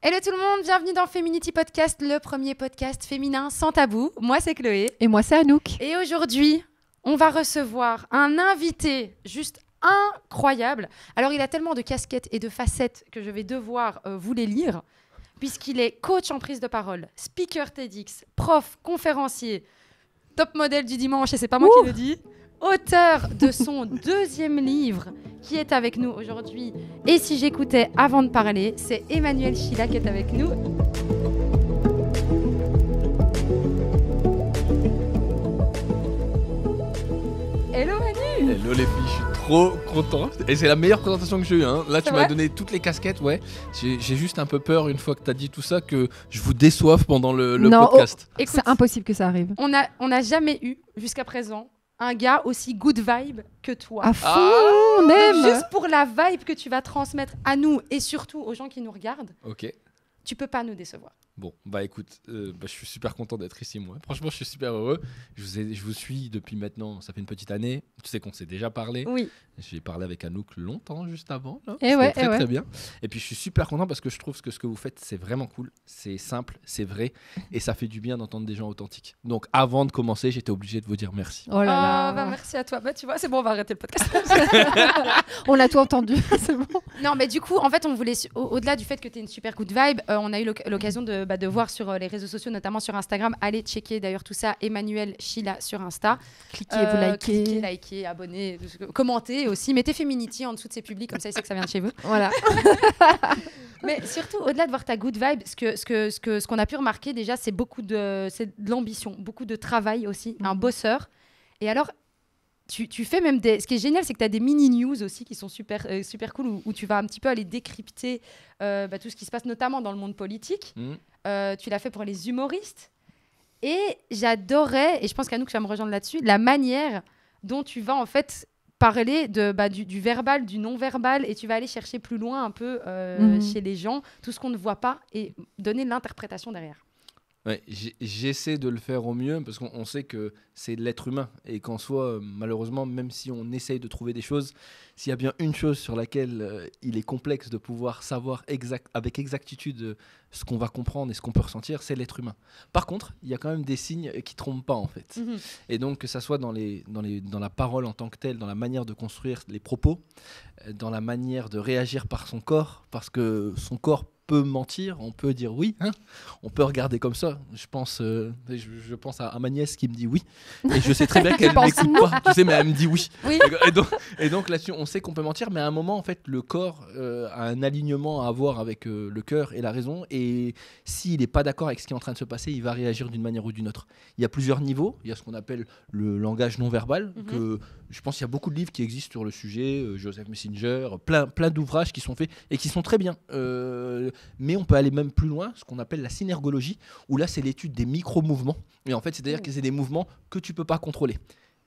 Hello tout le monde, bienvenue dans Feminity Podcast, le premier podcast féminin sans tabou. Moi c'est Chloé. Et moi c'est Anouk. Et aujourd'hui, on va recevoir un invité juste incroyable. Alors il a tellement de casquettes et de facettes que je vais devoir euh, vous les lire, puisqu'il est coach en prise de parole, speaker TEDx, prof, conférencier, top modèle du dimanche, et c'est pas moi qui le dis auteur de son deuxième livre qui est avec nous aujourd'hui. Et si j'écoutais avant de parler, c'est Emmanuel Chila qui est avec nous. Hello Manu Hello les filles, je suis trop content. Et c'est la meilleure présentation que j'ai eue. Hein. Là, tu m'as donné toutes les casquettes, ouais. J'ai juste un peu peur, une fois que tu as dit tout ça, que je vous déçoive pendant le, le non, oh, podcast. c'est impossible que ça arrive. On n'a on a jamais eu, jusqu'à présent, un gars aussi good vibe que toi. À fond, ah. même. juste pour la vibe que tu vas transmettre à nous et surtout aux gens qui nous regardent. Ok. Tu peux pas nous décevoir. Bon, bah écoute, euh, bah, je suis super content d'être ici, moi. Franchement, je suis super heureux. Je vous, je vous suis depuis maintenant, ça fait une petite année. Tu sais qu'on s'est déjà parlé. Oui. J'ai parlé avec Anouk longtemps, juste avant. Et eh ouais, très, eh très bien. Et puis, je suis super content parce que je trouve que ce que vous faites, c'est vraiment cool. C'est simple, c'est vrai. Et ça fait du bien d'entendre des gens authentiques. Donc, avant de commencer, j'étais obligé de vous dire merci. Oh là là. Ah, bah, merci à toi. Bah, tu vois, c'est bon, on va arrêter le podcast. on l'a tout entendu. c'est bon. Non, mais du coup, en fait, on voulait, au-delà du fait que tu es une super good vibe, euh, on a eu l'occasion de bah, de voir sur euh, les réseaux sociaux, notamment sur Instagram. Allez checker d'ailleurs tout ça, Emmanuel Chila sur Insta. Cliquez, vous euh, likez. Cliquez, likez, abonnez, commentez aussi. Mettez Feminity en dessous de ces publics, comme ça, il sait que ça vient de chez vous. Voilà. Mais surtout, au-delà de voir ta good vibe, ce qu'on ce que, ce que, ce qu'on a pu remarquer déjà, c'est beaucoup de, de l'ambition, beaucoup de travail aussi, d'un un mm. bosseur. Et alors, tu, fais même des. Ce qui est génial, c'est que tu as des mini-news aussi qui sont super, euh, super cool où, tu vas un petit peu aller décrypter euh, bah, tout ce qui se passe, notamment dans le monde politique. Mm. Euh, tu l'as fait pour les humoristes. Et j'adorais, et je pense qu'à nous que tu me rejoindre là-dessus, la manière dont tu vas en fait parler bah, du, verbal, du non-verbal, et tu vas aller chercher plus loin un peu mhm. chez les gens tout ce qu'on ne voit pas et donner l'interprétation derrière. J'essaie de le faire au mieux parce qu'on sait que c'est l'être humain et qu'en soi, euh, malheureusement, même si on essaye de trouver des choses, s'il y a bien une chose sur laquelle euh, il est complexe de pouvoir savoir exact, avec exactitude euh, ce qu'on va comprendre et ce qu'on peut ressentir, c'est l'être humain. Par contre, il y a quand même des signes qui ne trompent pas en fait. Mhm. Et donc que ça soit dans, les, dans, les, dans la parole en tant que telle, dans la manière de construire les propos, dans la manière de réagir par son corps, parce que son corps peut mentir, on peut dire oui, hein. on peut regarder comme ça. Je pense, euh, je, pense à, ma nièce qui me dit oui, et je sais très bien qu'elle m'écoute pas, tu sais, mais elle me dit oui. oui. Et, donc, là-dessus, on sait qu'on peut mentir, mais à un moment, en fait, le corps euh, a un alignement à avoir avec euh, le cœur et la raison, et s'il n'est pas d'accord avec ce qui est en train de se passer, il va réagir d'une manière ou d'une autre. Il y a plusieurs niveaux, il y a ce qu'on appelle le langage non verbal, mhm. que je pense qu'il y a beaucoup de livres qui existent sur le sujet, Joseph Messinger, plein, plein d'ouvrages qui sont faits et qui sont très bien mais on peut aller même plus loin, ce qu'on appelle la synergologie, où là, c'est l'étude des micro-mouvements. Mais en fait, c'est-à-dire mm. que c'est des mouvements que tu peux pas contrôler.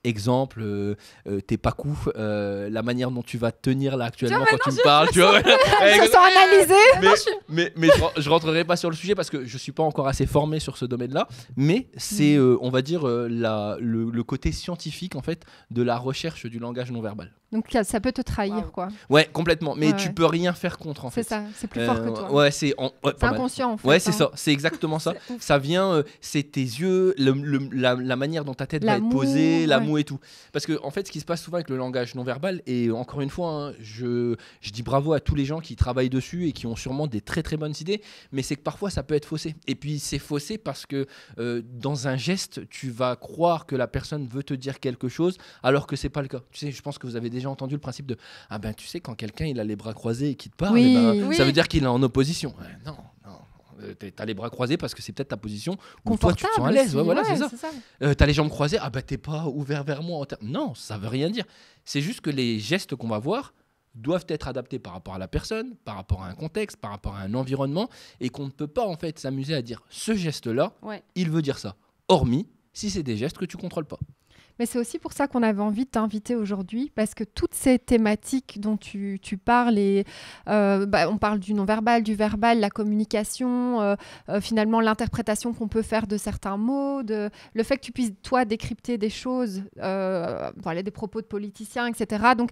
Exemple, euh, euh, tes pas coups, euh, la manière dont tu vas tenir là actuellement quand tu me parles, tu vois. Ça je Mais, mais, je, rentrerai pas sur le sujet parce que je suis pas encore assez formé sur ce domaine-là. Mais c'est, mm. on va dire, la, le, le, côté scientifique en fait de la recherche du langage non verbal. Donc ça peut te trahir, quoi. Ouais, complètement. Mais tu peux rien faire contre, en fait. C'est ça, c'est plus fort que euh, toi. Ouais, c'est en... inconscient, en fait. Ouais, c'est hein. ça, c'est exactement ça. ça vient, euh, c'est tes yeux, la, manière dont ta tête va être posée, la moue et tout. Parce que, en fait, ce qui se passe souvent avec le langage non verbal, et encore une fois, hein, je, je dis bravo à tous les gens qui travaillent dessus et qui ont sûrement des très très bonnes idées, mais c'est que parfois ça peut être faussé. Et puis c'est faussé parce que euh, dans un geste, tu vas croire que la personne veut te dire quelque chose alors que c'est pas le cas. Tu sais, je pense que vous avez déjà j'ai entendu le principe de Ah ben tu sais, quand quelqu'un il a les bras croisés et qu'il te parle, eh ben, ça veut dire qu'il est en opposition. non, non. Euh, t'as les bras croisés parce que c'est peut-être ta position où toi tu te sens à l'aise. voilà, c'est ça. Euh, t'as les jambes croisées, ah ben t'es pas ouvert vers moi. non, ça veut rien dire. C'est juste que les gestes qu'on va voir, doivent être adaptés par rapport à la personne, par rapport à un contexte, par rapport à un environnement, et qu'on ne peut pas en fait s'amuser à dire ce geste-là, il veut dire ça, hormis si c'est des gestes que tu contrôles pas. Mais c'est aussi pour ça qu'on avait envie de t'inviter aujourd'hui, parce que toutes ces thématiques dont tu, parles, et, euh, bah, on parle du non-verbal, du verbal, la communication, euh, euh, finalement l'interprétation qu'on peut faire de certains mots, de, le fait que tu puisses, toi, décrypter des choses, voilà, des propos de politiciens, etc. Donc,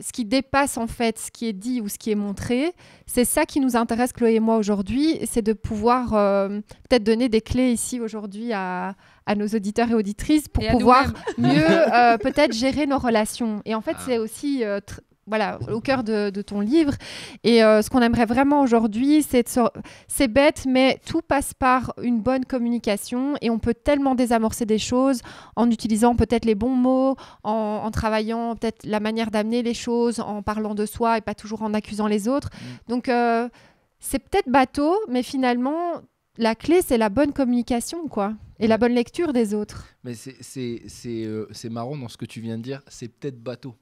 ce qui dépasse en fait ce qui est dit ou ce qui est montré, c'est ça qui nous intéresse, Chloé et moi, aujourd'hui, c'est de pouvoir peut-être donner des clés ici aujourd'hui à, à nos auditeurs et auditrices pour pouvoir mieux euh, peut-être gérer nos relations. Et en fait, ah. c'est aussi euh, voilà, au cœur de, ton livre. Et euh, ce qu'on aimerait vraiment aujourd'hui, c'est c'est bête, mais tout passe par une bonne communication et on peut tellement désamorcer des choses en utilisant peut-être les bons mots, en, travaillant peut-être la manière d'amener les choses, en parlant de soi et pas toujours en accusant les autres. Mmh. Donc c'est peut-être bateau, mais finalement, la clé, c'est la bonne communication, quoi, et la bonne lecture des autres. Mais euh, c'est marrant dans ce que tu viens de dire, c'est peut-être bateau.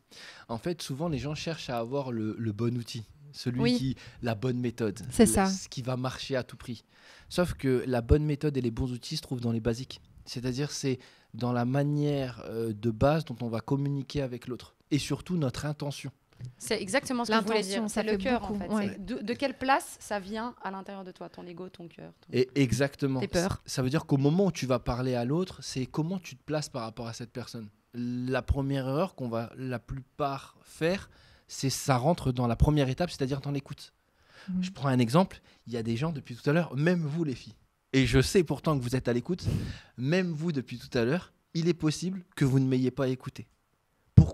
En fait, souvent, les gens cherchent à avoir le, bon outil, celui qui, la bonne méthode, c'est ça, ce qui va marcher à tout prix. Sauf que la bonne méthode et les bons outils se trouvent dans les basiques. C'est-à-dire, c'est dans la manière euh, de base dont on va communiquer avec l'autre, et surtout notre intention. C'est exactement ce que je voulais dire. C'est le cœur, en fait. De, quelle place ça vient à l'intérieur de toi, ton ego, ton cœur Et Exactement. Tes Ça veut dire qu'au moment où tu vas parler à l'autre, c'est comment tu te places par rapport à cette personne. La première erreur qu'on va la plupart faire, c'est ça rentre dans la première étape, c'est-à-dire dans l'écoute. Mhm. Je prends un exemple. Il y a des gens depuis tout à l'heure, même vous les filles, et je sais pourtant que vous êtes à l'écoute, même vous depuis tout à l'heure, il est possible que vous ne m'ayez pas écouté.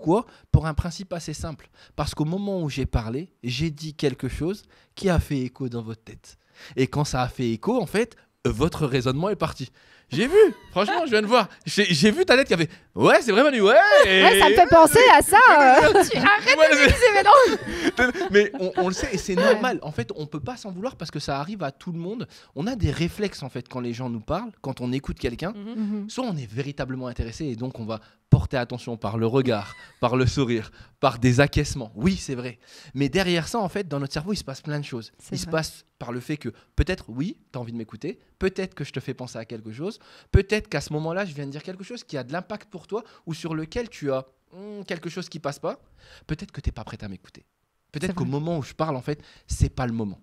Pourquoi Pour un principe assez simple. Parce qu'au moment où j'ai parlé, j'ai dit quelque chose qui a fait écho dans votre tête. Et quand ça a fait écho, en fait, euh, votre raisonnement est parti. J'ai vu, franchement, je viens de voir. J'ai vu ta lettre qui avait. Ouais, c'est vraiment Manu, ouais. Ouais, ça me fait penser à ça. Euh. Arrête mais... mais on, le sait et c'est normal. En fait, on peut pas s'en vouloir parce que ça arrive à tout le monde. On a des réflexes en fait quand les gens nous parlent, quand on écoute quelqu'un. Mhm. Mhm. Soit on est véritablement intéressé et donc on va porter attention par le regard, par le sourire, par des acquiescements. Oui, c'est vrai. Mais derrière ça, en fait, dans notre cerveau, il se passe plein de choses. Il se passe par le fait que peut-être, oui, tu as envie de m'écouter, peut-être que je te fais penser à quelque chose, peut-être qu'à ce moment-là, je viens de dire quelque chose qui a de l'impact pour toi ou sur lequel tu as hmm, quelque chose qui passe pas. Peut-être que tu n'es pas prêt à m'écouter. Peut-être qu'au moment où je parle, en fait, c'est pas le moment.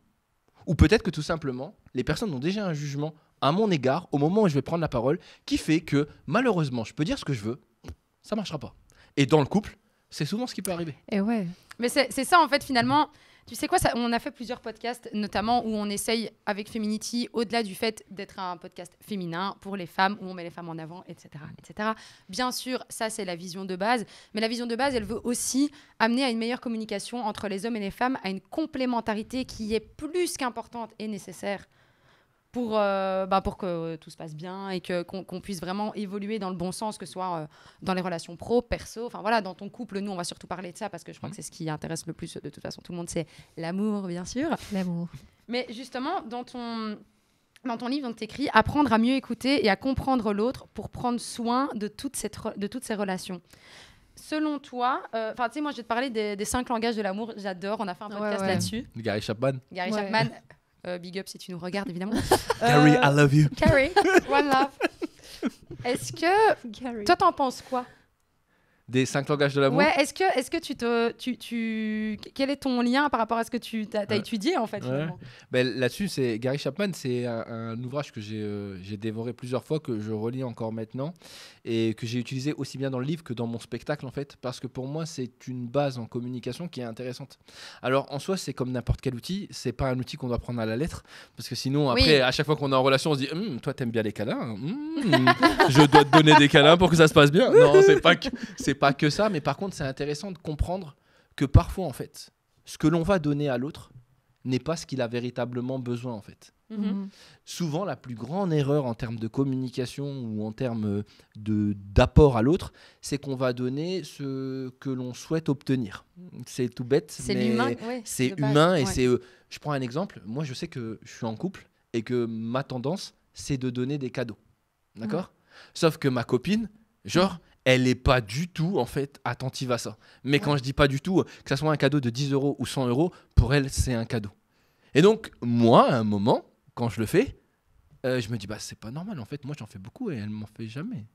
Ou peut-être que tout simplement, les personnes ont déjà un jugement à mon égard au moment où je vais prendre la parole qui fait que malheureusement, je peux dire ce que je veux, ça marchera pas. Et dans le couple, c'est souvent ce qui peut arriver. Et ouais. Mais c'est ça, en fait, finalement. Tu sais quoi, ça, on a fait plusieurs podcasts, notamment où on essaye avec Feminity, au-delà du fait d'être un podcast féminin pour les femmes, où on met les femmes en avant, etc. etc. Bien sûr, ça c'est la vision de base, mais la vision de base, elle veut aussi amener à une meilleure communication entre les hommes et les femmes, à une complémentarité qui est plus qu'importante et nécessaire pour, euh, bah, pour que tout se passe bien et qu'on, puisse vraiment évoluer dans le bon sens, que ce soit euh, dans les relations pro, perso, enfin voilà, dans ton couple, nous on va surtout parler de ça parce que je crois mmh. que c'est ce qui intéresse le plus de toute façon tout le monde, c'est l'amour bien sûr. L'amour. Mais justement, dans ton, dans ton livre, tu écris Apprendre à mieux écouter et à comprendre l'autre pour prendre soin de, toute cette de toutes ces relations selon toi, euh, enfin, tu sais, moi, je vais te parler des, cinq langages de l'amour. J'adore. On a fait un podcast là-dessus. Gary Chapman. Gary Chapman, euh, big up si tu nous regardes, évidemment. Carrie, euh, I love you. Carrie, one love. Est-ce que. Gary. Toi, t'en penses quoi des cinq langages de l'amour. Ouais, est-ce que, est -ce que tu te. Tu, tu... Quel est ton lien par rapport à ce que tu as, étudié en fait ben, Là-dessus, c'est Gary Chapman, c'est un, ouvrage que euh, j'ai dévoré plusieurs fois, que je relis encore maintenant et que j'ai utilisé aussi bien dans le livre que dans mon spectacle en fait, parce que pour moi, c'est une base en communication qui est intéressante. Alors en soi, c'est comme n'importe quel outil, c'est pas un outil qu'on doit prendre à la lettre, parce que sinon, après, à chaque fois qu'on est en relation, on se dit toi hum, Toi, t'aimes bien les câlins, hum, je dois te donner des câlins pour que ça se passe bien. non, c'est pas que pas que ça, mais par contre, c'est intéressant de comprendre que parfois, en fait, ce que l'on va donner à l'autre n'est pas ce qu'il a véritablement besoin, en fait. Mhm. Mhm. Souvent, la plus grande erreur en termes de communication ou en termes euh, d'apport à l'autre, c'est qu'on va donner ce que l'on souhaite obtenir. C'est tout bête, c'est c'est humain et c'est. Euh, je prends un exemple. Moi, je sais que je suis en couple et que ma tendance, c'est de donner des cadeaux, d'accord mhm. Sauf que ma copine, genre, elle n'est pas du tout, en fait, attentive à ça. Mais quand je dis pas du tout, que ça soit un cadeau de 10 euros ou 100 euros, pour elle, c'est un cadeau. Et donc, moi, à un moment, quand je le fais, euh, je me dis, bah, c'est pas normal, en fait, moi, j'en fais beaucoup et elle m'en fait jamais.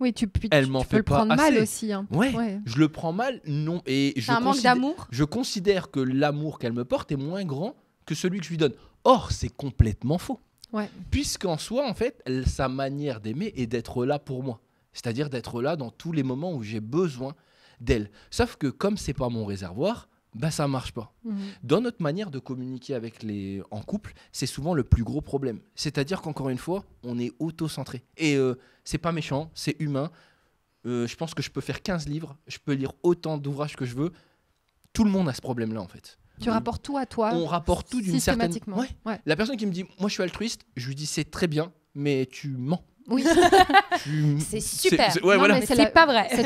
Oui, tu, elle m'en fait peux le prendre mal aussi. Hein. Ouais, je le prends mal, non. Et je un manque d'amour Je considère que l'amour qu'elle me porte est moins grand que celui que je lui donne. Or, c'est complètement faux. Ouais. Puisqu'en soi, en fait, sa manière d'aimer est d'être là pour moi. C'est-à-dire d'être là dans tous les moments où j'ai besoin d'elle. Sauf que comme c'est pas mon réservoir, bah ça marche pas. Mhm. Dans notre manière de communiquer avec les en couple, c'est souvent le plus gros problème. C'est-à-dire qu'encore une fois, on est auto-centré. Et euh, c'est pas méchant, c'est humain. Euh, je pense que je peux faire 15 livres, je peux lire autant d'ouvrages que je veux. Tout le monde a ce problème-là en fait. Tu rapportes tout à toi. On rapporte tout d'une certaine. La personne qui me dit, moi je suis altruiste, je lui dis c'est très bien, mais tu mens. Oui. c'est super. C'est, mais c'est, n'est pas vrai. C'est,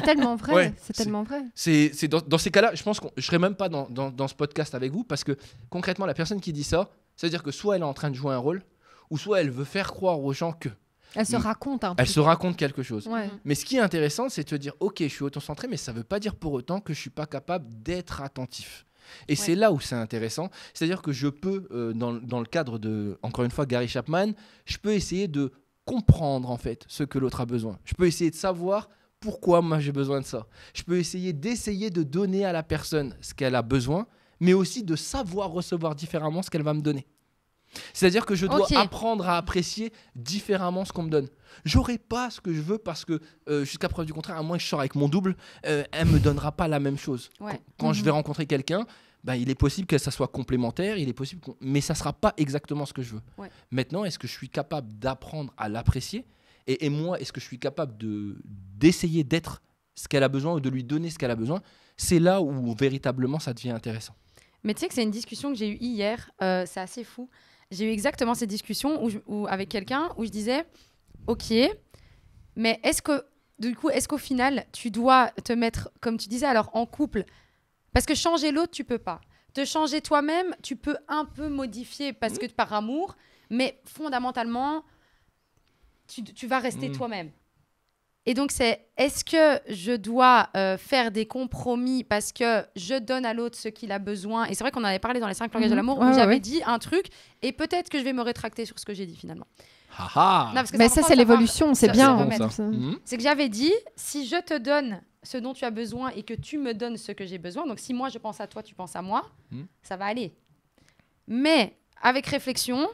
tellement vrai. C'est tellement vrai. C'est, dans, dans, ces cas-là, je pense que je serais même pas dans, ce podcast avec vous parce que concrètement, la personne qui dit ça, c'est-à-dire que soit elle est en train de jouer un rôle, ou soit elle veut faire croire aux gens que. Elle se mm. raconte un peu. Elle se raconte quelque chose. Mais ce qui est intéressant, c'est de te dire, ok, je suis autocentré mais ça ne veut pas dire pour autant que je ne suis pas capable d'être attentif. Et c'est là où c'est intéressant. C'est-à-dire que je peux, euh, dans, dans, le cadre de, encore une fois, Gary Chapman, je peux essayer de comprendre en fait ce que l'autre a besoin. Je peux essayer de savoir pourquoi moi j'ai besoin de ça. Je peux essayer d'essayer de donner à la personne ce qu'elle a besoin, mais aussi de savoir recevoir différemment ce qu'elle va me donner. C'est-à-dire que je dois apprendre à apprécier différemment ce qu'on me donne. J'aurai pas ce que je veux parce que, euh, jusqu'à preuve du contraire, à moins que je sors avec mon double, euh, elle me donnera pas la même chose. Quand, je vais mhm. rencontrer quelqu'un, bah, il est possible que ça soit complémentaire, il est possible, mais ça sera pas exactement ce que je veux. Maintenant, est-ce que je suis capable d'apprendre à l'apprécier et, moi, est-ce que je suis capable de d'essayer d'être ce qu'elle a besoin ou de lui donner ce qu'elle a besoin C'est là où véritablement ça devient intéressant. Mais tu sais que c'est une discussion que j'ai eue hier, euh, c'est assez fou. J'ai eu exactement cette discussion où avec quelqu'un où je disais, ok, mais est-ce que du coup, est-ce qu'au final, tu dois te mettre, comme tu disais, alors en couple parce que changer l'autre, tu peux pas. Te changer toi-même, tu peux un peu modifier parce mm. que par amour, mais fondamentalement, tu, vas rester mm. toi-même. Et donc, c'est est-ce que je dois euh, faire des compromis parce que je donne à l'autre ce qu'il a besoin Et c'est vrai qu'on en avait parlé dans les cinq langages de mm-hmm. l'amour, où j'avais dit un truc, et peut-être que je vais me rétracter sur ce que j'ai dit finalement. Ah, ah. mais ça, c'est l'évolution, c'est bien. bien. Mm-hmm. C'est que j'avais dit si je te donne ce dont tu as besoin et que tu me donnes ce que j'ai besoin. Donc si moi je pense à toi, tu penses à moi, hmm. ça va aller. Mais avec réflexion,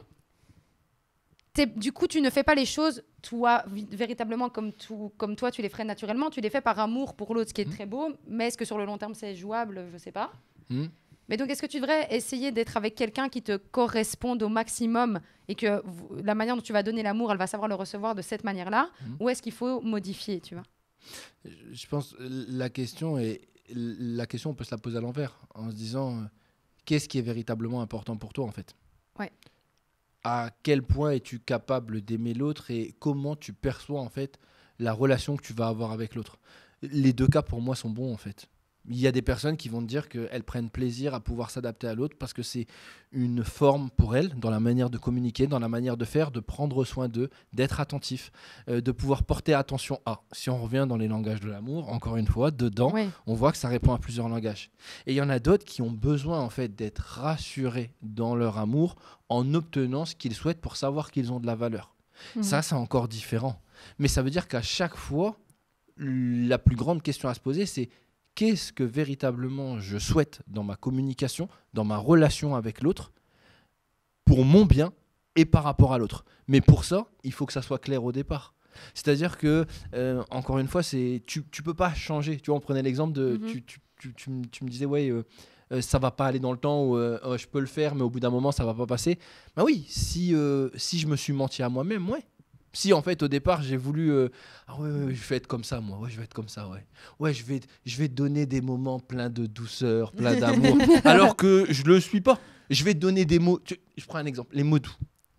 du coup, tu ne fais pas les choses toi véritablement comme, comme toi tu les ferais naturellement. Tu les fais par amour pour l'autre, ce qui est hmm. très beau. Mais est-ce que sur le long terme c'est jouable Je ne sais pas. Hmm. Mais donc, est-ce que tu devrais essayer d'être avec quelqu'un qui te corresponde au maximum et que la manière dont tu vas donner l'amour, elle va savoir le recevoir de cette manière-là Ou est-ce qu'il faut modifier, tu vois je pense la question est la question on peut se la poser à l'envers en se disant euh, qu'est-ce qui est véritablement important pour toi en fait. À quel point es-tu capable d'aimer l'autre et comment tu perçois en fait la relation que tu vas avoir avec l'autre. Les deux cas pour moi sont bons en fait. Il y a des personnes qui vont dire qu'elles prennent plaisir à pouvoir s'adapter à l'autre parce que c'est une forme pour elles dans la manière de communiquer, dans la manière de faire, de prendre soin d'eux, d'être attentif, euh, de pouvoir porter attention à. Si on revient dans les langages de l'amour, encore une fois, dedans, on voit que ça répond à plusieurs langages. Et il y en a d'autres qui ont besoin en fait d'être rassurés dans leur amour en obtenant ce qu'ils souhaitent pour savoir qu'ils ont de la valeur. Mmh. Ça, c'est encore différent. Mais ça veut dire qu'à chaque fois, la plus grande question à se poser, c'est qu'est-ce que véritablement je souhaite dans ma communication, dans ma relation avec l'autre, pour mon bien et par rapport à l'autre. Mais pour ça, il faut que ça soit clair au départ. C'est-à-dire que, euh, encore une fois, c'est tu, ne peux pas changer. Tu vois, on prenait l'exemple de. Mhm. tu, me disais, ouais. Euh, euh, ça va pas aller dans le temps ou oh, je peux le faire mais au bout d'un moment ça va pas passer bah oui si si je me suis menti à moi-même ouais si en fait au départ j'ai voulu euh, ah ouais, je vais être comme ça moi ouais je vais être comme ça ouais ouais je vais je vais donner des moments pleins de douceur plein d'amour alors que je le suis pas je vais donner des mots je prends un exemple les mots doux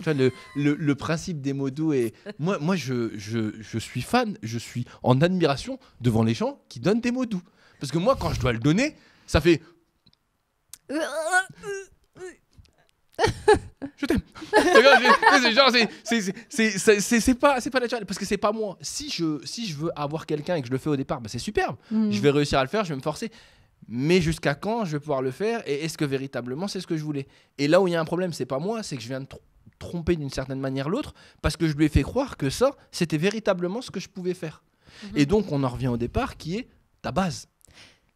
tu le, principe des mots doux est... moi moi je, je suis fan je suis en admiration devant les gens qui donnent des mots doux parce que moi quand je dois le donner ça fait je t'aime. c'est genre, c'est pas, naturel parce que c'est pas moi. Si je, si je veux avoir quelqu'un et que je le fais au départ, bah, c'est superbe. Mm. Je vais réussir à le faire, je vais me forcer. Mais jusqu'à quand je vais pouvoir le faire et est-ce que véritablement c'est ce que je voulais Et là où il y a un problème, c'est pas moi, c'est que je viens de tromper d'une certaine manière l'autre parce que je lui ai fait croire que ça, c'était véritablement ce que je pouvais faire. Mm-hmm. Et donc on en revient au départ qui est ta base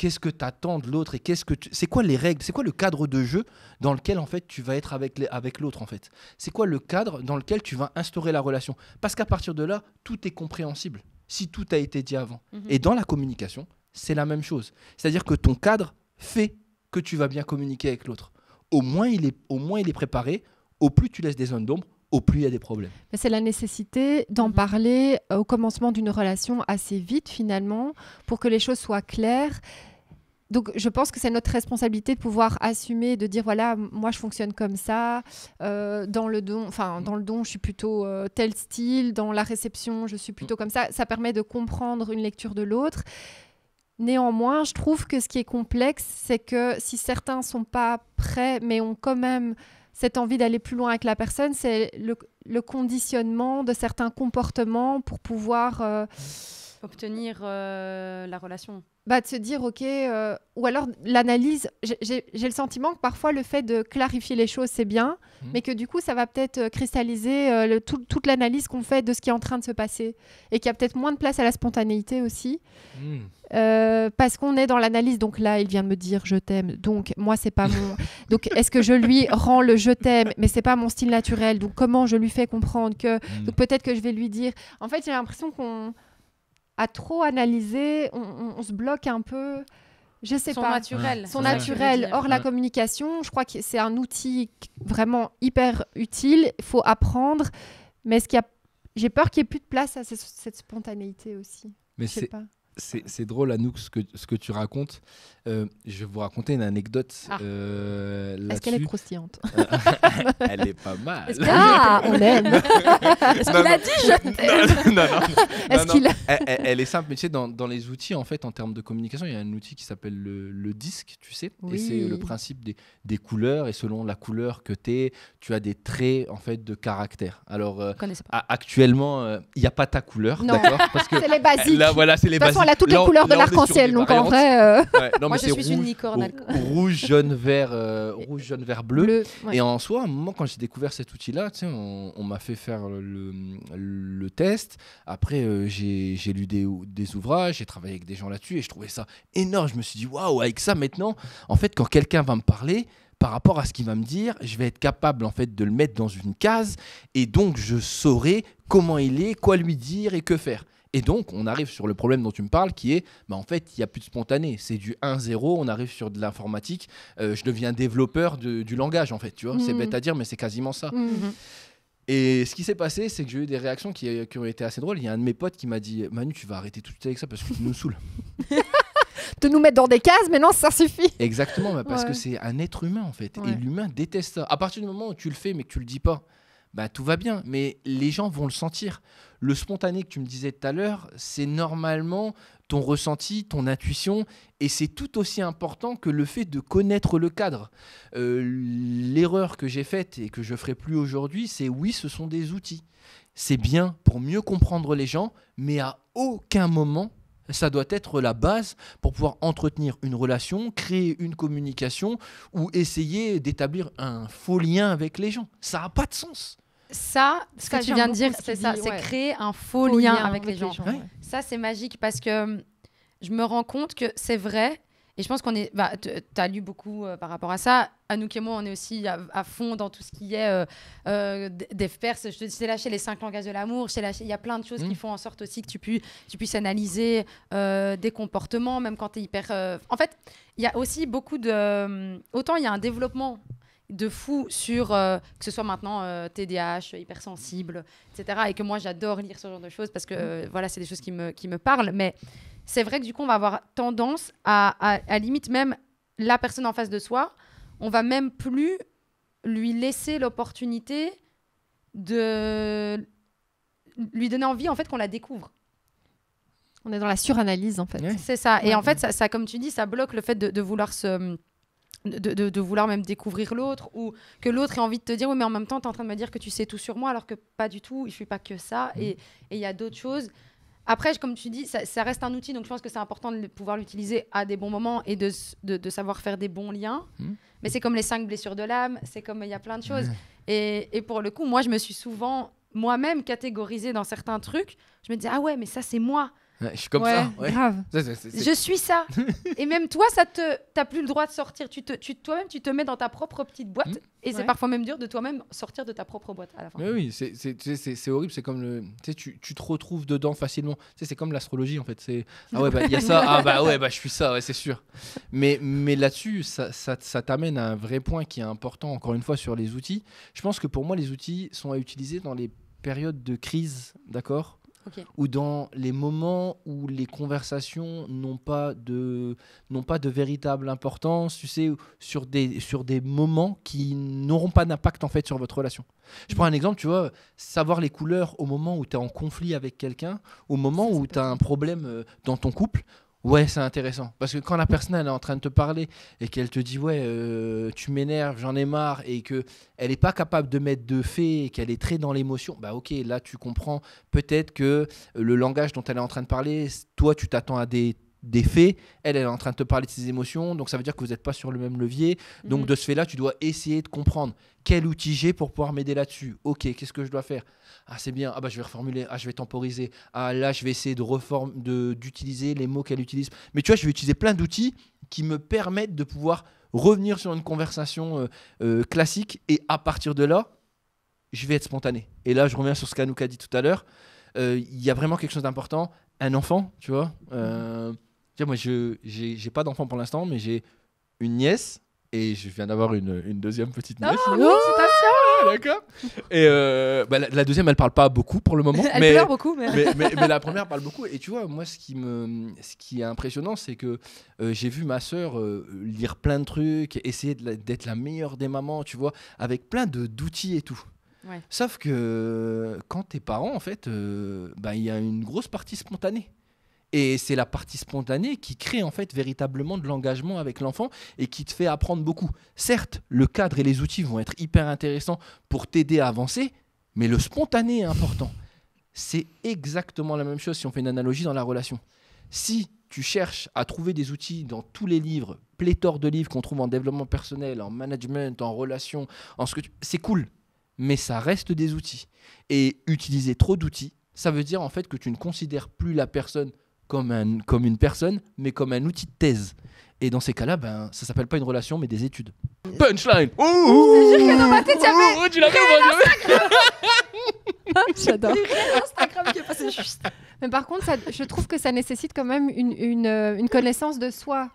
qu'est-ce que tu attends de l'autre et qu'est-ce que c'est quoi les règles, c'est quoi le cadre de jeu dans lequel en fait tu vas être avec avec l'autre en fait. C'est quoi le cadre dans lequel tu vas instaurer la relation parce qu'à partir de là, tout est compréhensible si tout a été dit avant. Mhm. Et dans la communication, c'est la même chose. C'est-à-dire que ton cadre fait que tu vas bien communiquer avec l'autre. Au moins il est au moins il est préparé, au plus tu laisses des zones d'ombre, au plus il y a des problèmes. C'est la nécessité d'en mhm. parler euh, au commencement d'une relation assez vite finalement pour que les choses soient claires donc je pense que c'est notre responsabilité de pouvoir assumer, de dire voilà, moi je fonctionne comme ça, euh, dans le don, enfin dans le don, je suis plutôt euh, tel style, dans la réception, je suis plutôt comme ça. Ça permet de comprendre une lecture de l'autre. Néanmoins, je trouve que ce qui est complexe, c'est que si certains sont pas prêts, mais ont quand même cette envie d'aller plus loin avec la personne, c'est le, conditionnement de certains comportements pour pouvoir euh, obtenir euh, la relation bah, De se dire, OK, euh, ou alors l'analyse, j'ai le sentiment que parfois le fait de clarifier les choses, c'est bien, mhm. mais que du coup, ça va peut-être euh, cristalliser le, toute l'analyse qu'on fait de ce qui est en train de se passer, et qu'il y a peut-être moins de place à la spontanéité aussi, hmm. parce qu'on est dans l'analyse, donc là, il vient de me dire, je t'aime, donc moi, c'est pas mon... donc est-ce que je lui rends le je t'aime, mais c'est pas mon style naturel, donc comment je lui fais comprendre que... Hmm. peut-être que je vais lui dire... En fait, j'ai l'impression qu'on à trop analyser, on, se bloque un peu. Je sais son pas. Naturel. Son, naturel. hors la communication, je crois que c'est un outil vraiment hyper utile. Il faut apprendre. Mais ce qu'il a... j'ai peur qu'il n'y ait plus de place à cette spontanéité aussi. Mais pas c'est drôle, Anouk, ce que, ce que tu racontes. Euh, je vais vous raconter une anecdote. Ah. Euh, Est-ce qu'elle est croustillante euh, Elle est pas mal. ah, on aime Est-ce qu'il a dit je t'aime Non, non. Est ce qu'il Elle, est simple, mais tu sais, dans, dans, les outils, en fait, en termes de communication, il y a un outil qui s'appelle le, le, disque, tu sais. Et c'est le principe des, des, couleurs. Et selon la couleur que tu es, tu as des traits, en fait, de caractère. Alors, actuellement, il n'y a pas ta couleur, d'accord parce que Là, voilà, c'est les basiques elle a toutes les couleurs de l'arc-en-ciel, donc en vrai. Euh, moi, je suis une licorne. Rouge, jaune, vert, euh, rouge, jaune, vert, bleu. Et en soi, à un moment, quand j'ai découvert cet outil-là, on m'a fait faire le test. Après, euh, j'ai lu des ouvrages, j'ai travaillé avec des gens là-dessus et je trouvais ça énorme. Je me suis dit, waouh, avec ça maintenant, en fait, quand quelqu'un va me parler, par rapport à ce qu'il va me dire, je vais être capable en fait de le mettre dans une case et donc je saurai comment il est, quoi lui dire et que faire. Et donc, on arrive sur le problème dont tu me parles, qui est, bah, en fait, il n'y a plus de spontané. C'est du 1-0, on arrive sur de l'informatique, euh, je deviens développeur du langage, en fait. Tu vois, c'est mhm. bête à dire, mais c'est quasiment ça. Mhm. Et ce qui s'est passé, c'est que j'ai eu des réactions qui, euh, qui, ont été assez drôles. Il y a un de mes potes qui m'a dit Manu, tu vas arrêter tout de suite avec ça parce que tu nous saoules. de nous mettre dans des cases, mais non, ça suffit. Exactement, parce que c'est un être humain en fait. Et l'humain déteste ça. À partir du moment où tu le fais, mais que tu le dis pas, bah, tout va bien. Mais les gens vont le sentir. Le spontané que tu me disais tout à l'heure, c'est normalement ton ressenti, ton intuition, et c'est tout aussi important que le fait de connaître le cadre. Euh, l'erreur que j'ai faite et que je ferai plus aujourd'hui, c'est oui, ce sont des outils. C'est bien pour mieux comprendre les gens, mais à aucun moment ça doit être la base pour pouvoir entretenir une relation, créer une communication ou essayer d'établir un faux lien avec les gens. Ça n'a pas de sens. Ça, ce que tu viens de dire, c'est ça, c'est créer un faux, lien, avec, les, gens. Ça, c'est magique parce que hum, je me rends compte que c'est vrai, et je pense qu'on est. Bah, tu as lu beaucoup euh, par rapport à ça. Anouk et moi, on est aussi à, fond dans tout ce qui est euh, euh, dev Je lâché les cinq langages de l'amour. Il y a plein de choses qui mm. font en sorte aussi que tu, tu puisses analyser euh, des comportements, même quand tu es hyper. Euh, en fait, il y a aussi beaucoup de. Autant il y a un développement de fou sur que ce soit maintenant TDAH, hypersensible, etc. Et que moi j'adore lire ce genre de choses parce que mm. voilà, c'est des choses qui me, qui me parlent. Mais c'est vrai que du coup, on va avoir tendance à, à, limite même la personne en face de soi, on va même plus lui laisser l'opportunité de lui donner envie en fait qu'on la découvre. On est dans la suranalyse en fait. C'est ça. Et en fait, ça, comme tu dis, ça bloque le fait de, vouloir se de, vouloir même découvrir l'autre ou que l'autre ait envie de te dire oui mais en même temps tu es en train de me dire que tu sais tout sur moi alors que pas du tout je suis pas que ça mm. et il y a d'autres choses après, comme tu dis, ça, reste un outil, donc je pense que c'est important de pouvoir l'utiliser à des bons moments et de, savoir faire des bons liens. Hmm. Mais c'est comme les cinq blessures de l'âme, c'est comme il y a plein de choses. Et, et, pour le coup, moi, je me suis souvent moi-même catégorisée dans certains trucs. Je me disais, ah ouais, mais ça, c'est moi. Je suis comme ça. Je suis ça. et même toi, ça te, t'as plus le droit de sortir. Tu te, tu, toi-même, tu te mets dans ta propre petite boîte. Mmh. Et c'est parfois même dur de toi-même sortir de ta propre boîte à la fin. oui, c'est, horrible. C'est comme le, tu, tu te retrouves dedans facilement. c'est comme l'astrologie en fait. C'est ah ouais, bah, il y a ça. Ah bah ouais, bah je suis ça. c'est sûr. Mais, mais là-dessus, ça, ça t'amène à un vrai point qui est important. Encore une fois, sur les outils. Je pense que pour moi, les outils sont à utiliser dans les périodes de crise, d'accord ou dans les moments où les conversations n'ont pas de n'ont pas de véritable importance, tu sais, sur des sur des moments qui n'auront pas d'impact en fait sur votre relation. Je prends un exemple, tu vois, savoir les couleurs au moment où tu es en conflit avec quelqu'un, au moment où tu as un problème euh, dans ton couple, Ouais, c'est intéressant. Parce que quand la personne elle est en train de te parler et qu'elle te dit ouais, euh, tu m'énerves, j'en ai marre, et que elle n'est pas capable de mettre de fait et qu'elle est très dans l'émotion, bah ok, là tu comprends peut-être que le langage dont elle est en train de parler, toi tu t'attends à des des faits, elle, est en train de te parler de ses émotions, donc ça veut dire que vous n'êtes pas sur le même levier. Donc mhm. de ce fait-là, tu dois essayer de comprendre quel outil j'ai pour pouvoir m'aider là-dessus. Ok, qu'est-ce que je dois faire Ah, c'est bien, ah bah je vais reformuler, ah je vais temporiser, ah là je vais essayer de reforme, de d'utiliser les mots qu'elle utilise. Mais tu vois, je vais utiliser plein d'outils qui me permettent de pouvoir revenir sur une conversation euh, euh, classique et à partir de là, je vais être spontané. Et là, je reviens sur ce qu'Anouk a dit tout à l'heure. Euh, il y a vraiment quelque chose d'important. Un enfant, tu vois moi, je n'ai pas d'enfant pour l'instant, mais j'ai une nièce et je viens d'avoir une, une, deuxième petite ah, nièce. Oh, D'accord. Et euh, bah, la, deuxième, elle parle pas beaucoup pour le moment. elle mais, pleure beaucoup, mais... Mais, la première parle beaucoup. Et tu vois, moi, ce qui, me, ce qui est impressionnant, c'est que euh, j'ai vu ma sœur euh, lire plein de trucs, essayer d'être la, meilleure des mamans, tu vois, avec plein d'outils et tout. Sauf que quand t'es parent, en fait, bah, il y a une grosse partie spontanée. Et c'est la partie spontanée qui crée en fait véritablement de l'engagement avec l'enfant et qui te fait apprendre beaucoup. Certes, le cadre et les outils vont être hyper intéressants pour t'aider à avancer, mais le spontané est important. C'est exactement la même chose si on fait une analogie dans la relation. Si tu cherches à trouver des outils dans tous les livres, pléthore de livres qu'on trouve en développement personnel, en management, en relation, en ce que c'est cool, mais ça reste des outils. Et utiliser trop d'outils, ça veut dire en fait que tu ne considères plus la personne comme, comme une personne, mais comme un outil de thèse. Et dans ces cas-là, ben, ça s'appelle pas une relation, mais des études. Punchline Je que dans ma tête, il y tu l'as J'adore. Instagram juste. Mais par contre, ça, je trouve que ça nécessite quand même une, une, euh, une connaissance de soi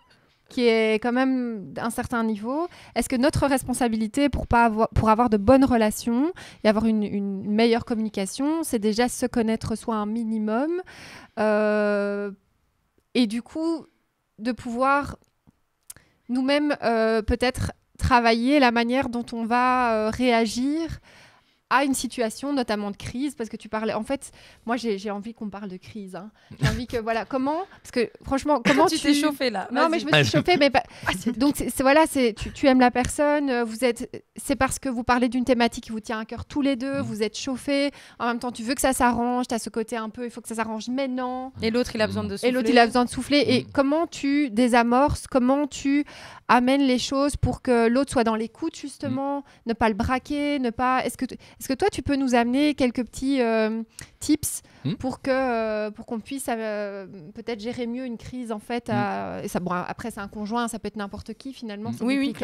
qui est quand même d'un certain niveau. Est-ce que notre responsabilité pour, pas avoir, pour avoir de bonnes relations et avoir une, meilleure communication, c'est déjà se connaître soit un minimum euh, et du coup de pouvoir nous-mêmes euh, peut-être travailler la manière dont on va euh, réagir à une situation, notamment de crise, parce que tu parlais. En fait, moi, j'ai envie qu'on parle de crise. Hein. J'ai envie que, voilà, comment Parce que, franchement, comment tu t'es chauffée, chauffé là Non, mais je me suis chauffée, mais. Ah, Donc, voilà, c'est tu, tu, aimes la personne, euh, vous êtes. C'est parce que vous parlez d'une thématique qui vous tient à cœur tous les deux, mm. vous êtes chauffée. En même temps, tu veux que ça s'arrange, tu as ce côté un peu, il faut que ça s'arrange maintenant. Et l'autre, il a besoin de souffler. Et l'autre, il a besoin de souffler. Et mm. comment tu désamorces Comment tu amènes les choses pour que l'autre soit dans l'écoute, justement mm. Ne pas le braquer, ne pas. Est-ce que. Est-ce que toi, tu peux nous amener quelques petits euh, tips hmm pour que euh, pour qu'on puisse euh, peut-être gérer mieux une crise en fait hmm. après, c'est un conjoint, ça peut être n'importe qui finalement, hmm. c'est oui,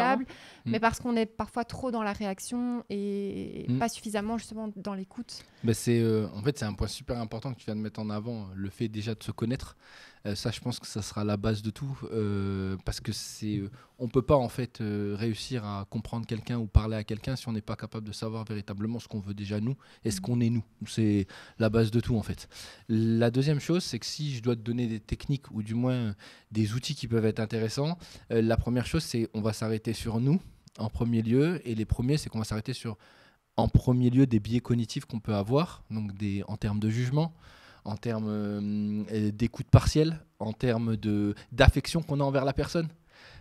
mais parce qu'on est parfois trop dans la réaction et pas suffisamment justement dans l'écoute. Bah, c'est en fait c'est un point super important que tu viens de mettre en avant, le fait déjà de se connaître. Euh, ça, je pense que ça sera la base de tout, euh, parce que c'est, euh, on peut pas en fait réussir à comprendre quelqu'un ou parler à quelqu'un si on n'est pas capable de savoir véritablement ce qu'on veut déjà nous est ce qu'on est nous. C'est la base de tout en fait. La deuxième chose, c'est que si je dois te donner des techniques ou du moins des outils qui peuvent être intéressants, la première chose, c'est on va s'arrêter sur nous en premier lieu, et les premiers, c'est qu'on va s'arrêter sur en premier lieu des biais cognitifs qu'on peut avoir, donc en termes de jugement en termes euh, d'écoute partielle, en termes d'affection qu'on a envers la personne.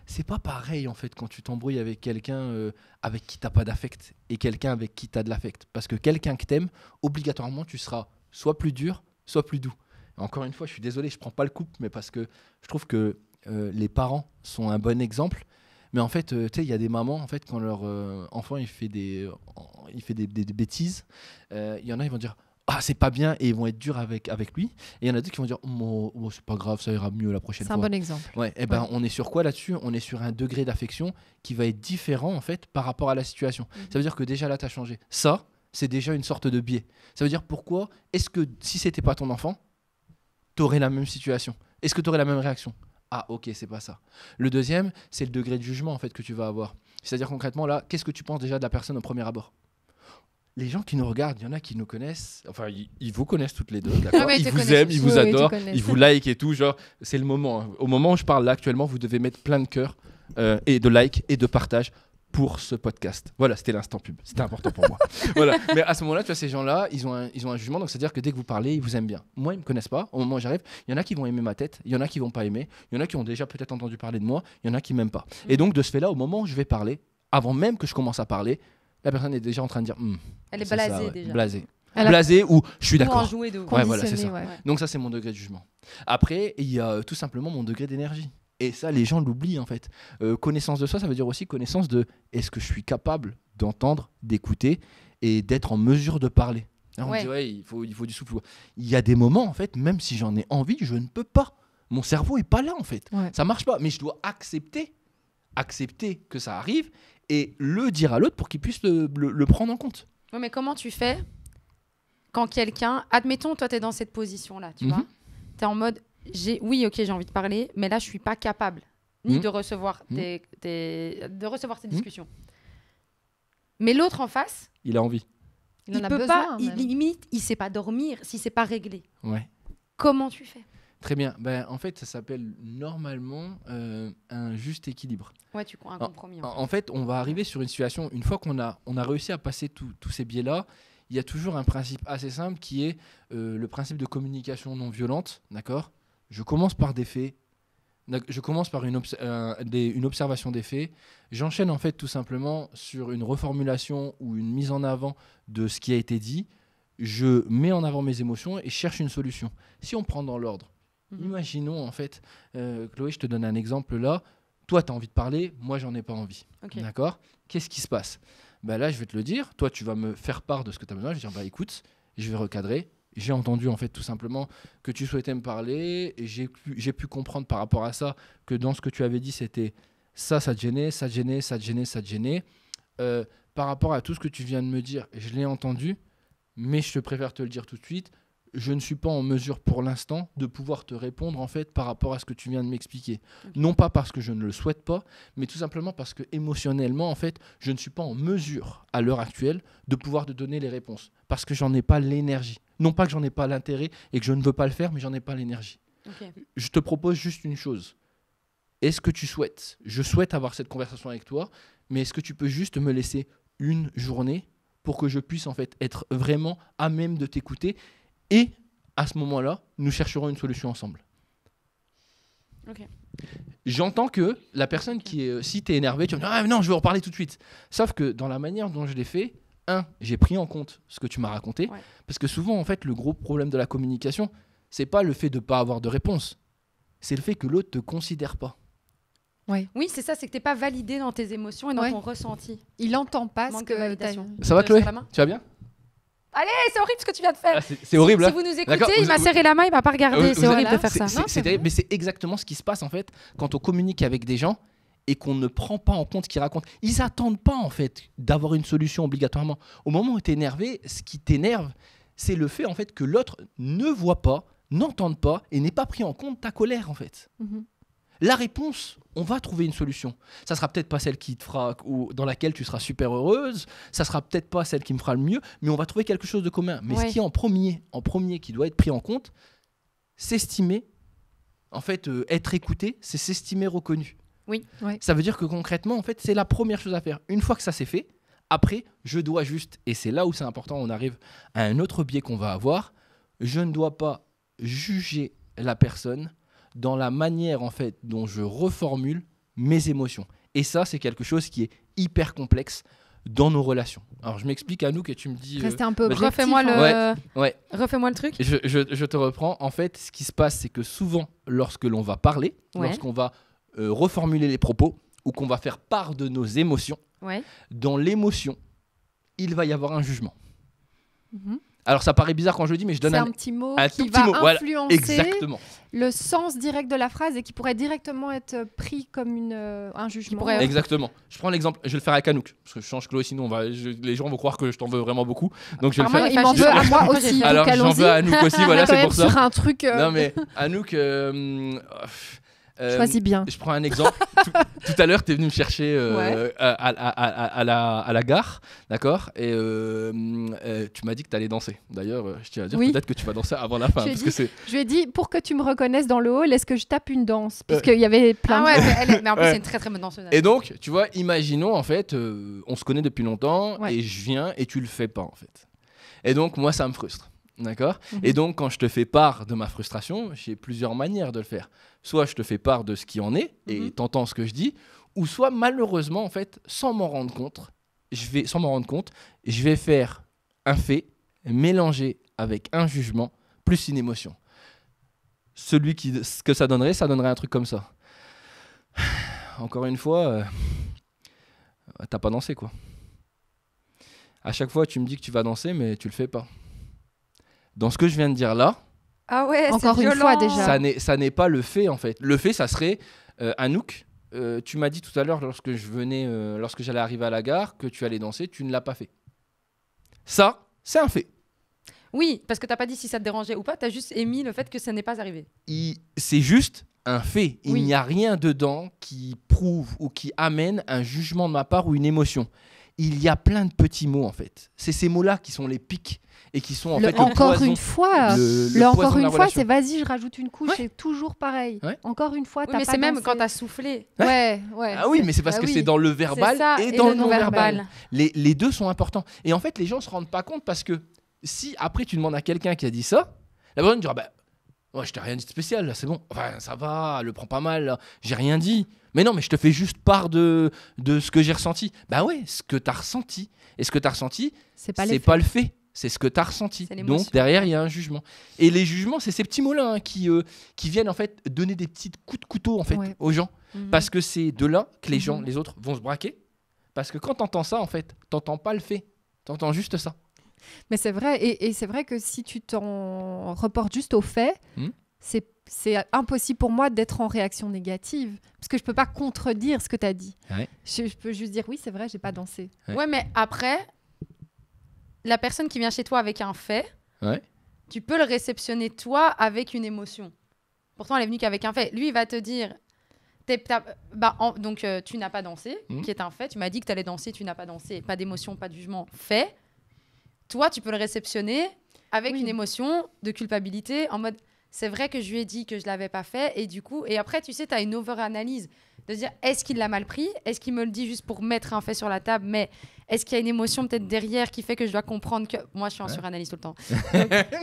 C'est pas pareil en fait quand tu t'embrouilles avec quelqu'un euh, avec qui t'as pas d'affect et quelqu'un avec qui t'as de l'affect. Parce que quelqu'un que t'aimes, obligatoirement tu seras soit plus dur, soit plus doux. Encore une fois, je suis désolé, je prends pas le coup, mais parce que je trouve que euh, les parents sont un bon exemple. Mais en fait, tu sais, il y a des mamans, en fait, quand leur enfant il fait des, il fait des, des bêtises, il y en a, ils vont dire ah c'est pas bien et ils vont être durs avec avec lui et il y en a d'autres qui vont dire oh, oh c'est pas grave ça ira mieux la prochaine fois c'est un bon exemple et eh ben on est sur quoi là-dessus on est sur un degré d'affection qui va être différent en fait par rapport à la situation mhm. ça veut dire que déjà là tu as changé ça c'est déjà une sorte de biais ça veut dire pourquoi est-ce que si c'était pas ton enfant tu aurais la même situation est-ce que tu aurais la même réaction ah ok c'est pas ça le deuxième c'est le degré de jugement en fait que tu vas avoir c'est-à-dire concrètement là qu'est-ce que tu penses déjà de la personne au premier abord les gens qui nous regardent, il y en a qui nous connaissent, enfin, ils, vous connaissent toutes les deux, ah Ils vous aiment, ils vous adorent, ils vous like et tout. Genre, c'est le moment. Hein. Au moment où je parle actuellement, vous devez mettre plein de cœurs euh, et de like et de partage pour ce podcast. Voilà, c'était l'instant pub. C'était important pour moi. voilà. Mais à ce moment-là, tu vois, ces gens-là, ils, ont un, ils ont un jugement. Donc, c'est-à-dire que dès que vous parlez, ils vous aiment bien. Moi, ils me connaissent pas. Au moment où j'arrive, il y en a qui vont aimer ma tête. Il y en a qui vont pas aimer. Il y en a qui ont déjà peut-être entendu parler de moi. Il y en a qui m'aiment pas. Mm. Et donc, de ce fait-là, au moment où je vais parler, avant même que je commence à parler, la personne est déjà en train de dire. Hmm, elle est, blasée déjà. Blasée. blasée ou je suis d'accord. Ouais, voilà, ça. Donc ça c'est mon degré de jugement. Après il y a euh, tout simplement mon degré d'énergie. Et ça les gens l'oublient en fait. Euh, connaissance de soi ça veut dire aussi connaissance de est-ce que je suis capable d'entendre, d'écouter et d'être en mesure de parler. on dit ouais il faut il faut du souffle. Il y a des moments en fait même si j'en ai envie je ne peux pas. Mon cerveau est pas là en fait. Ça marche pas mais je dois accepter accepter que ça arrive et le dire à l'autre pour qu'il puisse le, prendre en compte. Oui, mais comment tu fais quand quelqu'un, admettons, toi, tu es dans cette position-là, tu mhm. vois, tu es en mode, oui, ok, j'ai envie de parler, mais là, je suis pas capable ni mhm. de, recevoir mhm. de recevoir ces discussions. Mais l'autre en face, il a envie. Il, il a pas, il, limite, il sait pas dormir si c'est pas régler. Ouais. Comment tu fais Très bien. Ben, en fait, ça s'appelle normalement euh, un juste équilibre. Ouais, tu crois un compromis. En, fait. on va arriver sur une situation, une fois qu'on a, on a réussi à passer tous ces biais-là, il y a toujours un principe assez simple qui est euh, le principe de communication non violente. D'accord Je commence par des faits. Je commence par une, une observation des faits. J'enchaîne en fait tout simplement sur une reformulation ou une mise en avant de ce qui a été dit. Je mets en avant mes émotions et cherche une solution. Si on prend dans l'ordre, Mhm. Imaginons, en fait, euh, Chloé, je te donne un exemple là. Toi, tu as envie de parler, moi, j'en ai pas envie. D'accord Qu'est-ce qui se passe bah, Là, je vais te le dire. Toi, tu vas me faire part de ce que tu as besoin. Je vais dire, bah, écoute, je vais recadrer. J'ai entendu, en fait, tout simplement que tu souhaitais me parler. J'ai pu, pu comprendre par rapport à ça que dans ce que tu avais dit, c'était ça, ça te gênait, ça te gênait, ça te gênait, ça te gênait. Euh, par rapport à tout ce que tu viens de me dire, je l'ai entendu, mais je te préfère te le dire tout de suite je ne suis pas en mesure pour l'instant de pouvoir te répondre en fait par rapport à ce que tu viens de m'expliquer. Non pas parce que je ne le souhaite pas, mais tout simplement parce que émotionnellement en fait, je ne suis pas en mesure à l'heure actuelle de pouvoir te donner les réponses parce que j'en ai pas l'énergie. Non pas que j'en ai pas l'intérêt et que je ne veux pas le faire, mais j'en ai pas l'énergie. Je te propose juste une chose. Est-ce que tu souhaites Je souhaite avoir cette conversation avec toi, mais est-ce que tu peux juste me laisser une journée pour que je puisse en fait être vraiment à même de t'écouter et à ce moment-là, nous chercherons une solution ensemble. J'entends que la personne qui est, euh, si t'es énervé, tu vas dire, ah non, je vais en reparler tout de suite. Sauf que dans la manière dont je l'ai fait, un, j'ai pris en compte ce que tu m'as raconté, parce que souvent, en fait, le gros problème de la communication, c'est pas le fait de pas avoir de réponse, c'est le fait que l'autre te considère pas. Ouais. Oui, c'est ça, c'est que t'es pas validé dans tes émotions et dans ton ressenti. Il entend pas ce que. Ça va, euh, Chloé Tu vas bien Allez, c'est horrible ce que tu viens de faire. Ah, c'est horrible. Si, hein. vous nous écoutez, il m'a serré la main, il m'a pas regardé. Euh, c'est horrible de faire ça. mais c'est exactement ce qui se passe en fait quand on communique avec des gens et qu'on ne prend pas en compte ce qu'ils racontent. Ils n'attendent pas en fait d'avoir une solution obligatoirement. Au moment où tu es énervé, ce qui t'énerve, c'est le fait en fait que l'autre ne voit pas, n'entende pas et n'est pas pris en compte ta colère en fait. Mhm. La réponse, on va trouver une solution. Ça sera peut-être pas celle qui te fera ou dans laquelle tu seras super heureuse, ça sera peut-être pas celle qui me fera le mieux, mais on va trouver quelque chose de commun. Mais ce qui est en premier, en premier qui doit être pris en compte, s'estimer, en fait, euh, être écouté, c'est s'estimer reconnu. Oui. Ça veut dire que concrètement, en fait, c'est la première chose à faire. Une fois que ça s'est fait, après, je dois juste, et c'est là où c'est important, on arrive à un autre biais qu'on va avoir, je ne dois pas juger la personne dans la manière en fait dont je reformule mes émotions. Et ça, c'est quelque chose qui est hyper complexe dans nos relations. Alors je m'explique à nous que tu me dis. Restez un euh, peu Refais-moi le. Ouais, Refais-moi le truc. Je, te reprends. En fait, ce qui se passe, c'est que souvent, lorsque l'on va parler, lorsqu'on va euh, reformuler les propos ou qu'on va faire part de nos émotions, dans l'émotion, il va y avoir un jugement. Mhm. Alors ça paraît bizarre quand je le dis, mais je donne un, petit mot un qui va influencer le sens direct de la phrase et qui pourrait directement être pris comme une, euh, un jugement. Exactement. Je prends l'exemple, je vais le faire à Anouk, parce que je change Chloé, sinon va, les gens vont croire que je t'en veux vraiment beaucoup. Donc je vais le faire. Il m'en veut à moi aussi. Alors j'en veux à Anouk aussi, voilà, c'est pour ça. un truc. Euh. Non mais Anouk, euh, Choisis euh, bien. Je prends un exemple. tout, à l'heure, tu es venu me chercher euh, à, la, gare, d'accord Et euh, tu m'as dit que tu allais danser. D'ailleurs, je tiens à dire peut-être que tu vas danser avant la fin. Je, parce que je lui ai dit, pour que tu me reconnaisses dans le hall, est-ce que je tape une danse Puisqu'il y avait plein ah mais, elle, en plus, c'est une très très bonne danseuse. Et donc, tu vois, imaginons, en fait, on se connaît depuis longtemps, et je viens et tu le fais pas, en fait. Et donc, moi, ça me frustre. D'accord mhm. Et donc, quand je te fais part de ma frustration, j'ai plusieurs manières de le faire. Soit je te fais part de ce qui en est et mhm. t'entends ce que je dis, ou soit malheureusement, en fait, sans m'en rendre compte, je vais, sans m'en rendre compte, je vais faire un fait mélangé avec un jugement plus une émotion. Celui qui, ce que ça donnerait, ça donnerait un truc comme ça. Encore une fois, euh, t'as pas dansé quoi. À chaque fois, tu me dis que tu vas danser, mais tu le fais pas. Dans ce que je viens de dire là, ah encore une fois déjà. Ça n'est, pas le fait en fait. Le fait, ça serait euh, Anouk. Euh, tu m'as dit tout à l'heure lorsque je venais, euh, lorsque j'allais arriver à la gare, que tu allais danser, tu ne l'as pas fait. Ça, c'est un fait. Oui, parce que t'as pas dit si ça te dérangeait ou pas, tu as juste émis le fait que ça n'est pas arrivé. C'est juste un fait. Il n'y a rien dedans qui prouve ou qui amène un jugement de ma part ou une émotion il y a plein de petits mots en fait. C'est ces mots-là qui sont les pics et qui sont en fait encore une fois encore une fois c'est vas-y je rajoute une couche c'est toujours pareil encore une fois mais c'est même quand t'as soufflé ouais, ouais ah oui mais c'est parce bah que c'est dans le verbal et, dans le non verbal, Les, deux sont importants et en fait les gens se rendent pas compte parce que si après tu demandes à quelqu'un qui a dit ça la personne dira bah Ouais, je t'ai rien dit de spécial, c'est bon. Enfin, ça va, le prends pas mal, J'ai rien dit. Mais non, mais je te fais juste part de, de ce que j'ai ressenti. Bah ouais, ce que t'as ressenti. Et ce que t'as ressenti, c'est pas, pas le fait. C'est ce que tu as ressenti. Donc derrière, il y a un jugement. Et les jugements, c'est ces petits mots-là hein, qui, euh, qui viennent en fait donner des petits coups de couteau en fait aux gens. Mhm. Parce que c'est de là que les gens, mhm. les autres, vont se braquer. Parce que quand entends ça, en fait, t'entends pas le fait. tu entends juste ça. Mais c'est vrai, et, c'est vrai que si tu t'en reportes juste au fait, hmm. c'est impossible pour moi d'être en réaction négative parce que je ne peux pas contredire ce que tu as dit. Je, peux juste dire oui, c'est vrai, j'ai pas dansé. Ouais. mais après la personne qui vient chez toi avec un fait, tu peux le réceptionner toi avec une émotion. Pourtant, elle est venue qu'avec un fait. Lui, il va te dire bah, donc euh, tu n'as pas dansé, hmm. qui est un fait. Tu m'as dit que tu allais danser, tu n'as pas dansé. Pas d'émotion, pas de jugement. Fait. Toi, tu peux le réceptionner avec une émotion de culpabilité en mode c'est vrai que je lui ai dit que je l'avais pas fait et du coup et après tu sais tu as une over-analyse de dire est-ce qu'il l'a mal pris Est-ce qu'il me le dit juste pour mettre un fait sur la table Mais est-ce qu'il y a une émotion peut-être derrière qui fait que je dois comprendre que moi je suis en sur suranalyse tout le temps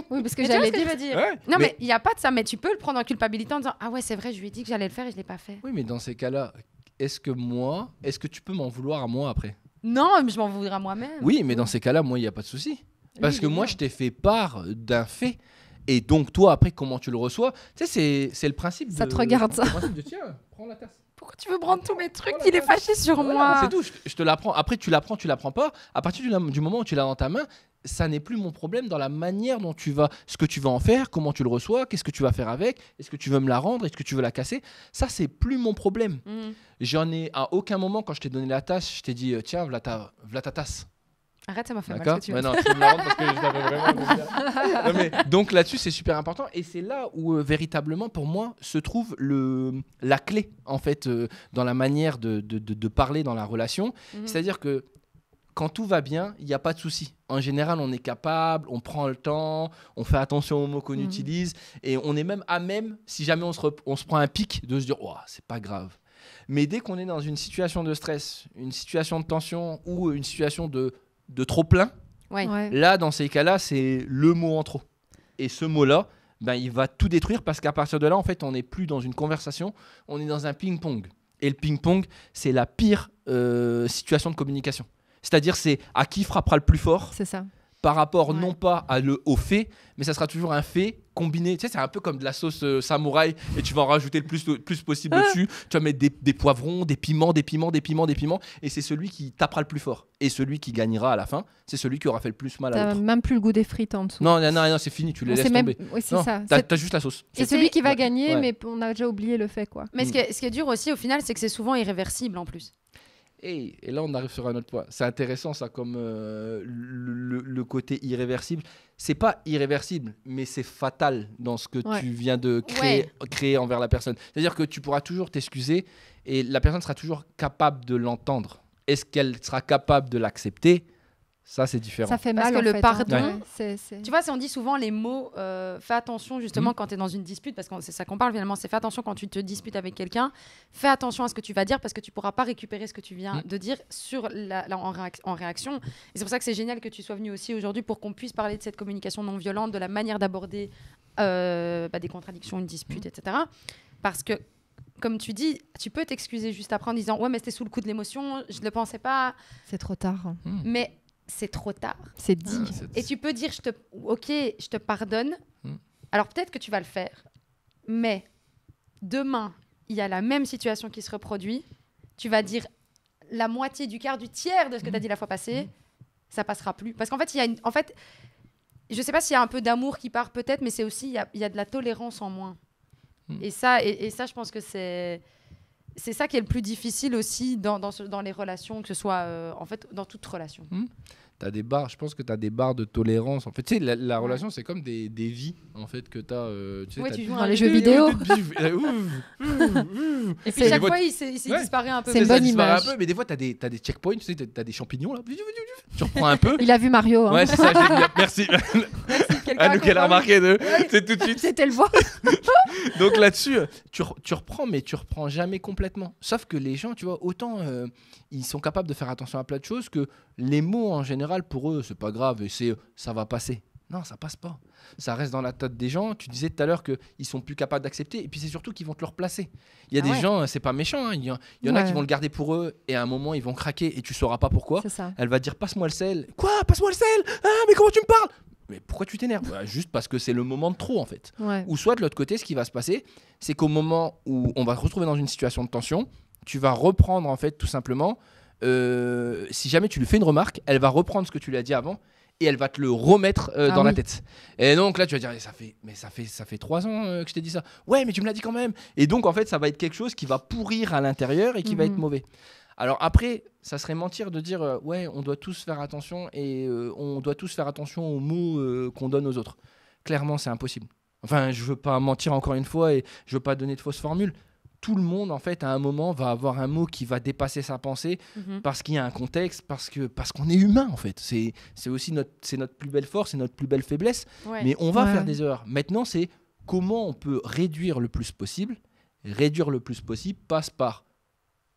Oui, parce que j'allais dire. dire. non, mais il n'y a pas de ça. Mais tu peux le prendre en culpabilité en disant ah ouais c'est vrai, je lui ai dit que j'allais le faire et je l'ai pas fait. Oui, mais dans ces cas-là, est-ce que moi, est-ce que tu peux m'en vouloir à moi après non, mais je m'en voudrais à moi-même. Oui, mais dans ces cas-là, moi, il n'y a pas de souci. Parce que moi, je t'ai fait part d'un fait. Et donc, toi, après, comment tu le reçois Tu sais, c'est- le principe Ça te regarde, ça. Le principe de tiens, prends la tasse. Pourquoi tu veux prendre tous mes trucs Il est fâché sur moi. C'est tout, je, te te prends. Après, tu l'apprends, tu l'apprends pas. À partir du moment où tu l'as dans ta main, ça n'est plus mon problème dans la manière dont tu vas, ce que tu vas en faire, comment tu le reçois, qu'est-ce que tu vas faire avec, est-ce que tu veux me la rendre, est-ce que tu veux la casser. Ça, c'est plus mon problème. Mmh. J'en ai à aucun moment, quand je t'ai donné la tasse, je t'ai dit, euh, tiens, voilà ta, tasse. Arrête, ça m'a fait mal. Ce que tu bah parce que vraiment donc là-dessus, c'est super important. Et c'est là où, euh, véritablement, pour moi, se trouve le, la clé, en fait, euh, dans la manière de, de, parler dans la relation. Mmh. C'est-à-dire que quand tout va bien, il n'y a pas de souci. En général, on est capable, on prend le temps, on fait attention aux mots qu'on mhm. utilise et on est même à même, si jamais on se, on se prend un pic, de se dire c'est pas grave. Mais dès qu'on est dans une situation de stress, une situation de tension ou une situation de, de trop plein, là, dans ces cas-là, c'est le mot en trop. Et ce mot-là, ben, il va tout détruire parce qu'à partir de là, en fait, on n'est plus dans une conversation, on est dans un ping-pong. Et le ping-pong, c'est la pire euh, situation de communication. C'est-à-dire, c'est à qui frappera le plus fort. C'est ça. Par rapport non pas à le, au fait, mais ça sera toujours un fait combiné. Tu sais, c'est un peu comme de la sauce euh, samouraï et tu vas en rajouter le plus, le plus possible ah. dessus. Tu vas mettre des, poivrons, des piments, des piments, des piments, des piments. Et c'est celui qui tapera le plus fort. Et celui qui gagnera à la fin, c'est celui qui aura fait le plus mal à l'autre. même plus le goût des frites en dessous. Non, non, non, c'est fini, tu les laisses tomber. c'est ça. T'as, as juste la sauce. C'est celui qui va gagner, mais on a déjà oublié le fait, quoi. Mais ce, qui est, dur aussi, au final, c'est que c'est souvent irréversible en plus et là, on arrive sur un autre point. C'est intéressant, ça, comme euh, le, côté irréversible. C'est pas irréversible, mais c'est fatal dans ce que tu viens de créer, créer envers la personne. C'est-à-dire que tu pourras toujours t'excuser et la personne sera toujours capable de l'entendre. Est-ce qu'elle sera capable de l'accepter ça, c'est différent. Ça fait mal. Parce que le hein. pardon, tu vois, si on dit souvent les mots, euh, fais attention justement mhm. quand tu es dans une dispute, parce que c'est ça qu'on parle finalement, c'est fais attention quand tu te disputes avec quelqu'un, fais attention à ce que tu vas dire parce que tu pourras pas récupérer ce que tu viens mm. de dire sur la, en, réaction. Et c'est pour ça que c'est génial que tu sois venu aussi aujourd'hui pour qu'on puisse parler de cette communication non violente, de la manière d'aborder euh, bah, des contradictions, une dispute, mm. etc. Parce que comme tu dis, tu peux t'excuser juste après en disant ouais mais c'était sous le coup de l'émotion, je ne le pensais pas. C'est trop tard. Mm. Mais c'est trop tard. C'est dit. Ah, et tu peux dire, je te, ok, je te pardonne. Hmm. Alors peut-être que tu vas le faire, mais demain, il y a la même situation qui se reproduit. Tu vas dire la moitié du quart, du tiers de ce que tu as hmm. dit la fois passée, hmm. ça passera plus. Parce qu'en fait, il y a en fait, je sais pas s'il y a un peu d'amour qui part peut-être, mais c'est aussi il y a, de la tolérance en moins. Et ça, et ça, je pense que c'est c'est ça qui est le plus difficile aussi dans, dans, dans les relations, que ce soit euh, en fait dans toute relation. Hmm. tu As des barres, je pense que tu as des barres de tolérance. En fait, tu sais, la, relation, c'est comme des, des, vies, en fait, que euh, tu as. tu, joues dans les jeux vidéo. Et puis chaque fois, il s'est un peu. C'est une bonne image. mais des fois, tu as, des checkpoints, tu sais, as, des champignons, là. Tu reprends un peu. Il a vu Mario. Hein. Ouais, Merci Ah, nous qu'elle a remarqué C'est tout de suite. C'était le voix. Donc là-dessus, tu, reprends, mais tu reprends jamais complètement. Sauf que les gens, tu vois, autant euh, ils sont capables de faire attention à plein de choses que les mots en général, pour eux, c'est pas grave et c'est ça va passer. Non, ça passe pas. Ça reste dans la tête des gens. Tu disais tout à l'heure qu'ils sont plus capables d'accepter. Et puis c'est surtout qu'ils vont te le replacer. Il y a ah des gens, c'est pas méchant. Hein. Il y, en, a qui vont le garder pour eux. Et à un moment, ils vont craquer. Et tu sauras pas pourquoi. Ça. Elle va dire Passe-moi le sel. Quoi Passe-moi le sel Ah, mais comment tu me parles mais pourquoi tu t'énerves bah, Juste parce que c'est le moment de trop, en fait. Ou soit de l'autre côté, ce qui va se passer, c'est qu'au moment où on va se retrouver dans une situation de tension, tu vas reprendre, en fait, tout simplement. Euh, si jamais tu lui fais une remarque, elle va reprendre ce que tu lui as dit avant et elle va te le remettre euh, ah dans la tête. Et donc là, tu vas dire, ça fait, mais ça fait, ça fait trois ans euh, que je t'ai dit ça. Ouais, mais tu me l'as dit quand même. Et donc en fait, ça va être quelque chose qui va pourrir à l'intérieur et qui va mhm. être mauvais. Alors après, ça serait mentir de dire euh, ouais, on doit tous faire attention et euh, on doit tous faire attention aux mots euh, qu'on donne aux autres. Clairement, c'est impossible. Enfin, je veux pas mentir encore une fois et je veux pas donner de fausses formules. Tout le monde, en fait, à un moment, va avoir un mot qui va dépasser sa pensée mhm. parce qu'il y a un contexte, parce que parce qu'on est humain, en fait. C'est aussi notre, notre plus belle force, c'est notre plus belle faiblesse. Mais on va faire des erreurs. Maintenant, c'est comment on peut réduire le plus possible. Réduire le plus possible passe par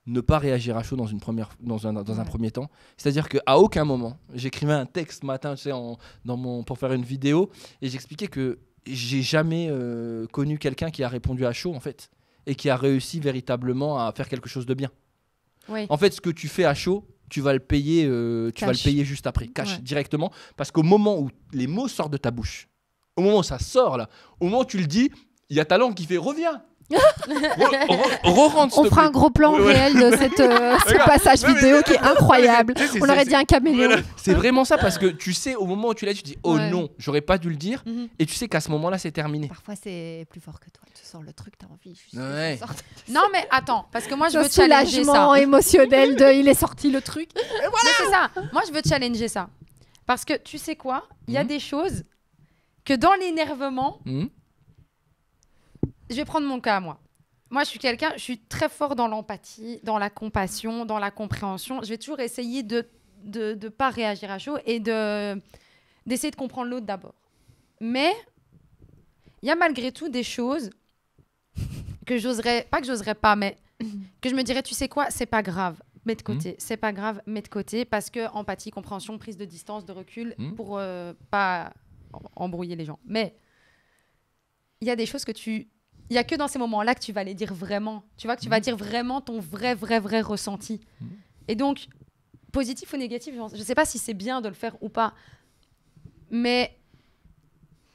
ne pas réagir à chaud dans, une première, dans, un, dans un premier temps. C'est-à-dire qu'à aucun moment, j'écrivais un texte matin tu dans mon, pour faire une vidéo et j'expliquais que j'ai jamais euh, connu quelqu'un qui a répondu à chaud en fait et qui a réussi véritablement à faire quelque chose de bien. Oui. En fait, ce que tu fais à chaud, tu vas le payer, euh, tu vas le payer juste après, cash directement, parce qu'au moment où les mots sortent de ta bouche, au moment où ça sort là, au moment où tu le dis, il y a ta langue qui fait reviens, on fera un gros plan réel de cette, euh, ce passage vidéo qui est incroyable. on aurait dit un caméléon. C'est vraiment ça parce que tu sais au moment où tu l'as tu dis oh non j'aurais pas dû le dire mhm. et tu sais qu'à ce moment-là c'est terminé. Parfois c'est plus fort que toi. Tu sors le truc t'as envie. non mais attends parce que moi je veux challenger ça. émotionnel de il est sorti le truc. c'est ça. Moi je veux challenger ça parce que tu sais quoi il y a mhm. des choses que dans l'énervement mhm je vais prendre mon cas moi. Moi, je suis quelqu'un, je suis très fort dans l'empathie, dans la compassion, dans la compréhension. Je vais toujours essayer de de ne pas réagir à chaud et de d'essayer de comprendre l'autre d'abord. Mais il y a malgré tout des choses que j'oserais pas que j'oserais pas mais que je me dirais tu sais quoi, c'est pas grave, mets de hmm. côté, c'est pas grave, mets de côté parce que empathie, compréhension, prise de distance, de recul hmm. pour ne euh, pas embrouiller les gens. Mais il y a des choses que tu il n'y a que dans ces moments-là que tu vas les dire vraiment. Tu vois, que tu vas mhm. dire vraiment ton vrai, vrai, vrai ressenti. Mhm. Et donc, positif ou négatif, je ne sais pas si c'est bien de le faire ou pas. Mais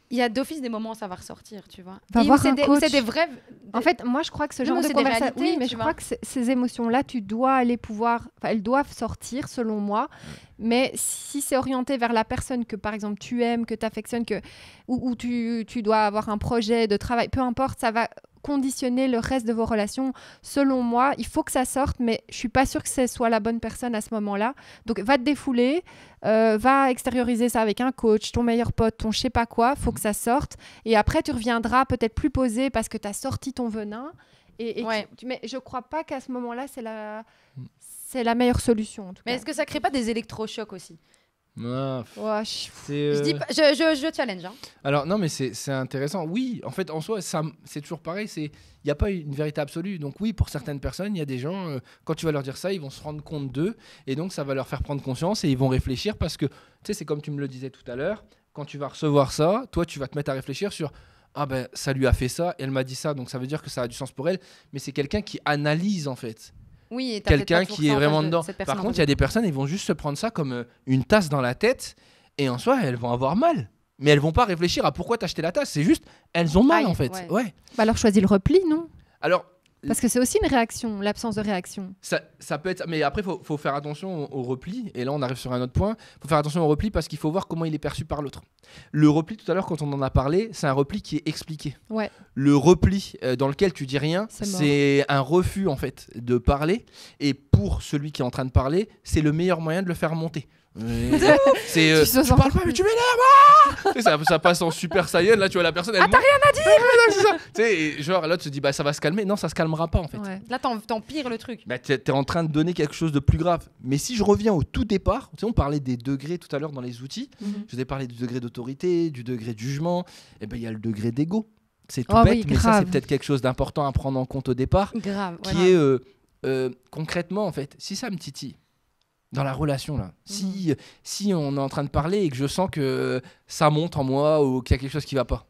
il y a d'office des moments où ça va ressortir, tu vois. Va C'est des vrais. En fait, moi, je crois que ce genre de conversation. Oui, mais je crois que ces émotions-là, tu dois aller pouvoir. elles doivent sortir, selon moi. Mais si c'est orienté vers la personne que, par exemple, tu aimes, que tu affectionnes, que... ou, ou tu, tu, dois avoir un projet de travail, peu importe, ça va conditionner le reste de vos relations. Selon moi, il faut que ça sorte, mais je suis pas sûre que ce soit la bonne personne à ce moment-là. Donc, va te défouler, euh, va extérioriser ça avec un coach, ton meilleur pote, ton je sais pas quoi. faut que ça sorte. Et après, tu reviendras peut-être plus posé parce que tu as sorti ton venin. Et, mais je crois pas qu'à ce moment-là, c'est la, la meilleure solution. mais est-ce que ça crée pas des électrochocs aussi ah, euh, je... Je, challenge. Hein. Alors, non, mais c'est intéressant. Oui, en fait, en soi, c'est toujours pareil. Il n'y a pas une vérité absolue. Donc, oui, pour certaines personnes, il y a des gens, euh, quand tu vas leur dire ça, ils vont se rendre compte d'eux. Et donc, ça va leur faire prendre conscience et ils vont réfléchir parce que, tu sais, c'est comme tu me le disais tout à l'heure, quand tu vas recevoir ça, toi, tu vas te mettre à réfléchir sur ah ben ça lui a fait ça, elle m'a dit ça, donc ça veut dire que ça a du sens pour elle, mais c'est quelqu'un qui analyse en fait quelqu'un qui est vraiment dedans. Par contre, il y a des personnes, ils vont juste se prendre ça comme euh, une tasse dans la tête et en soi, elles vont avoir mal. Mais elles vont pas réfléchir à pourquoi t'acheter la tasse. C'est juste, elles ont ah, mal en fait. Ouais. Bah, alors choisis le repli, non Alors parce que c'est aussi une réaction, l'absence de réaction. Ça, peut être. Mais après, il faut, faire attention au, repli. Et là, on arrive sur un autre point. Il faut faire attention au repli parce qu'il faut voir comment il est perçu par l'autre. Le repli, tout à l'heure, quand on en a parlé, c'est un repli qui est expliqué. Ouais. Le repli euh, dans lequel tu dis rien, c'est un refus, en fait, de parler. Et pour celui qui est en train de parler, c'est le meilleur moyen de le faire monter c'est euh, tu, parles pas mais tu m'énerves ah ça, ça passe en super saiyan là tu vois la personne elle ah t'as rien à dire ah, tu sais genre là se dit bah ça va se calmer non ça se calmera pas en fait ouais. là pire le truc bah t'es en train de donner quelque chose de plus grave mais si je reviens au tout départ on parlait des degrés tout à l'heure dans les outils mhm. je vous ai parlé du degré d'autorité du degré de jugement et eh ben il y a le degré d'ego c'est tout oh bête mais ça c'est peut-être quelque chose d'important à prendre en compte au départ qui est euh, euh, concrètement en fait si ça me titille dans la relation là. Mhm. Si, si on est en train de parler et que je sens que ça monte en moi ou qu'il y a quelque chose qui va pas,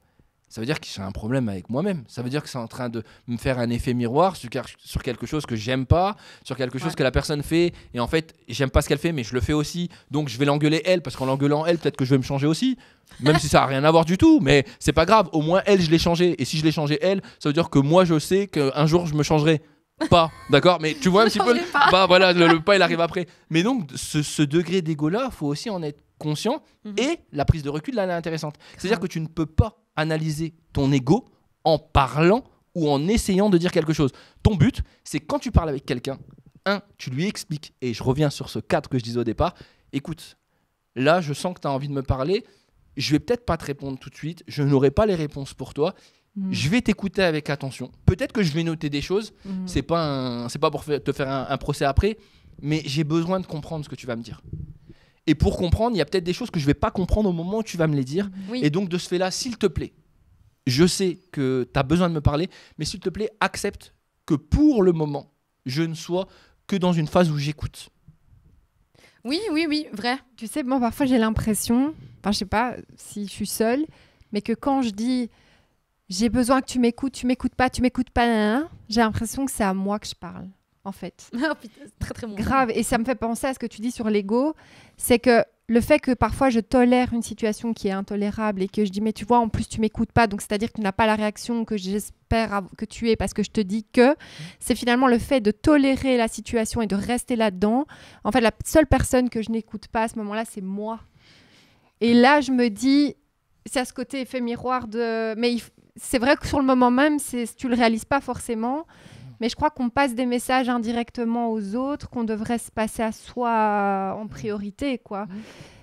ça veut dire que j'ai un problème avec moi-même. Ça veut dire que c'est en train de me faire un effet miroir sur, sur quelque chose que j'aime pas, sur quelque chose que la personne fait. Et en fait, j'aime pas ce qu'elle fait, mais je le fais aussi. Donc je vais l'engueuler elle, parce qu'en l'engueulant elle, peut-être que je vais me changer aussi. Même si ça a rien à voir du tout, mais c'est pas grave. Au moins elle, je l'ai changé. Et si je l'ai changé elle, ça veut dire que moi, je sais qu'un jour, je me changerai pas, d'accord Mais tu vois un petit peu, bah voilà, le, pas il arrive après. Mais donc ce, degré d'égo-là, faut aussi en être conscient mhm. et la prise de recul là elle est intéressante. C'est-à-dire que tu ne peux pas analyser ton ego en parlant ou en essayant de dire quelque chose. Ton but, c'est quand tu parles avec quelqu'un, un, tu lui expliques et je reviens sur ce cadre que je disais au départ, écoute, là je sens que tu as envie de me parler, je vais peut-être pas te répondre tout de suite, je n'aurai pas les réponses pour toi je vais t'écouter avec attention. Peut-être que je vais noter des choses. Mm. C'est pas c'est pas pour te faire un, procès après, mais j'ai besoin de comprendre ce que tu vas me dire. Et pour comprendre, il y a peut-être des choses que je vais pas comprendre au moment où tu vas me les dire. Mm. Et donc de ce fait-là, s'il te plaît, je sais que tu as besoin de me parler, mais s'il te plaît, accepte que pour le moment, je ne sois que dans une phase où j'écoute. Oui, oui, oui, vrai. Tu sais, moi, parfois, j'ai l'impression, enfin, je sais pas si je suis seule, mais que quand je dis j'ai besoin que tu m'écoutes, tu m'écoutes pas, tu m'écoutes pas, hein, hein. j'ai l'impression que c'est à moi que je parle, en fait. Ah, très très Grave, et ça me fait penser à ce que tu dis sur l'ego, c'est que le fait que parfois je tolère une situation qui est intolérable et que je dis mais tu vois en plus tu m'écoutes pas donc c'est-à-dire que tu n'as pas la réaction que j'espère que tu es parce que je te dis que c'est finalement le fait de tolérer la situation et de rester là-dedans. En fait la seule personne que je n'écoute pas à ce moment-là c'est moi. Et là je me dis c'est à ce côté effet miroir de mais il, c'est vrai que sur le moment même, tu le réalises pas forcément. Mais je crois qu'on passe des messages indirectement aux autres qu'on devrait se passer à soi en priorité, quoi. Mmh.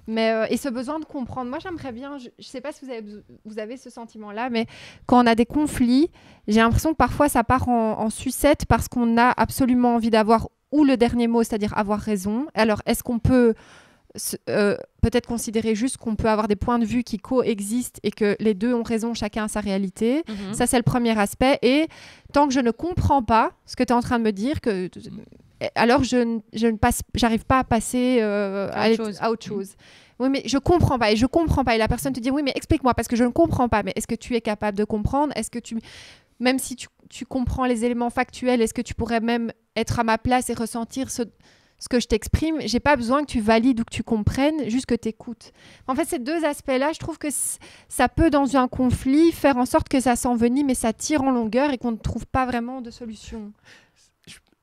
Mais, euh, et ce besoin de comprendre. Moi, j'aimerais bien, je ne sais pas si vous avez, vous avez ce sentiment-là, mais quand on a des conflits, j'ai l'impression que parfois ça part en, en sucette parce qu'on a absolument envie d'avoir ou le dernier mot, c'est-à-dire avoir raison. Alors, est-ce qu'on peut euh, peut-être considérer juste qu'on peut avoir des points de vue qui coexistent et que les deux ont raison, chacun à sa réalité. Mhm. Ça, c'est le premier aspect. Et tant que je ne comprends pas ce que tu es en train de me dire, que euh, alors je, je ne passe, j'arrive pas à passer euh, à, autre mhm. chose. Oui, mais je comprends pas et je comprends pas. Et la personne te dit oui, mais explique-moi parce que je ne comprends pas. Mais est-ce que tu es capable de comprendre Est-ce que tu, même si tu, tu comprends les éléments factuels, est-ce que tu pourrais même être à ma place et ressentir ce ce que je t'exprime, j'ai pas besoin que tu valides ou que tu comprennes, juste que tu écoutes. En fait, ces deux aspects-là, je trouve que ça peut, dans un conflit, faire en sorte que ça s'envenime et ça tire en longueur et qu'on ne trouve pas vraiment de solution.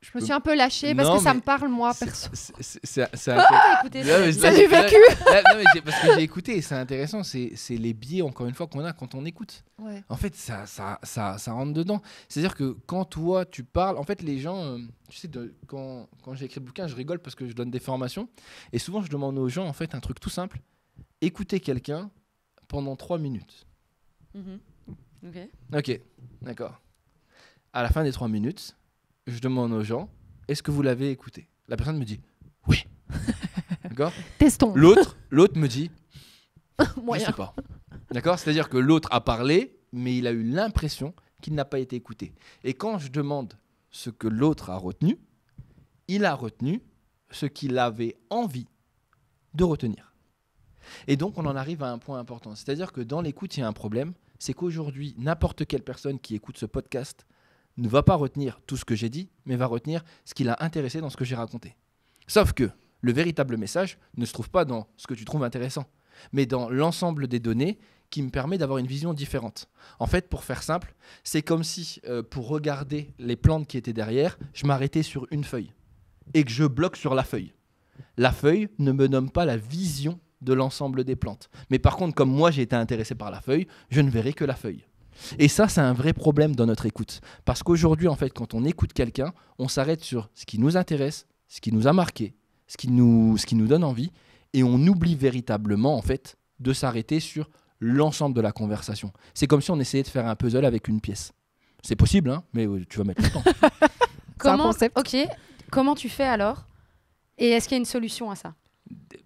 Je me suis un peu lâché parce que ça me parle moi perso. C'est du vécu. Ah, non, mais parce que j'ai écouté et c'est intéressant, c'est les biais encore une fois qu'on a quand on écoute. Ouais. En fait, ça, ça, ça, ça rentre dedans. C'est-à-dire que quand toi tu parles, en fait les gens, euh, tu sais, de, quand, quand j'ai écrit le bouquin, je rigole parce que je donne des formations et souvent je demande aux gens en fait un truc tout simple, écouter quelqu'un pendant trois minutes. Mhm. Ok. Ok, d'accord. À la fin des trois minutes, je demande aux gens, est-ce que vous l'avez écouté La personne me dit, oui. D'accord Testons. L'autre, l'autre me dit, je sais pas. D'accord C'est-à-dire que l'autre a parlé, mais il a eu l'impression qu'il n'a pas été écouté. Et quand je demande ce que l'autre a retenu, il a retenu ce qu'il avait envie de retenir. Et donc on en arrive à un point important. C'est-à-dire que dans l'écoute, il y a un problème, c'est qu'aujourd'hui, n'importe quelle personne qui écoute ce podcast ne va pas retenir tout ce que j'ai dit, mais va retenir ce qui l'a intéressé dans ce que j'ai raconté. Sauf que le véritable message ne se trouve pas dans ce que tu trouves intéressant, mais dans l'ensemble des données qui me permet d'avoir une vision différente. En fait, pour faire simple, c'est comme si, euh, pour regarder les plantes qui étaient derrière, je m'arrêtais sur une feuille et que je bloque sur la feuille. La feuille ne me nomme pas la vision de l'ensemble des plantes. Mais par contre, comme moi j'ai été intéressé par la feuille, je ne verrai que la feuille. Et ça, c'est un vrai problème dans notre écoute. Parce qu'aujourd'hui, en fait, quand on écoute quelqu'un, on s'arrête sur ce qui nous intéresse, ce qui nous a marqué, ce qui nous, ce qui nous donne envie, et on oublie véritablement, en fait, de s'arrêter sur l'ensemble de la conversation. C'est comme si on essayait de faire un puzzle avec une pièce. C'est possible, hein, mais euh, tu vas mettre le temps. Comment, ok, comment tu fais alors Et est-ce qu'il y a une solution à ça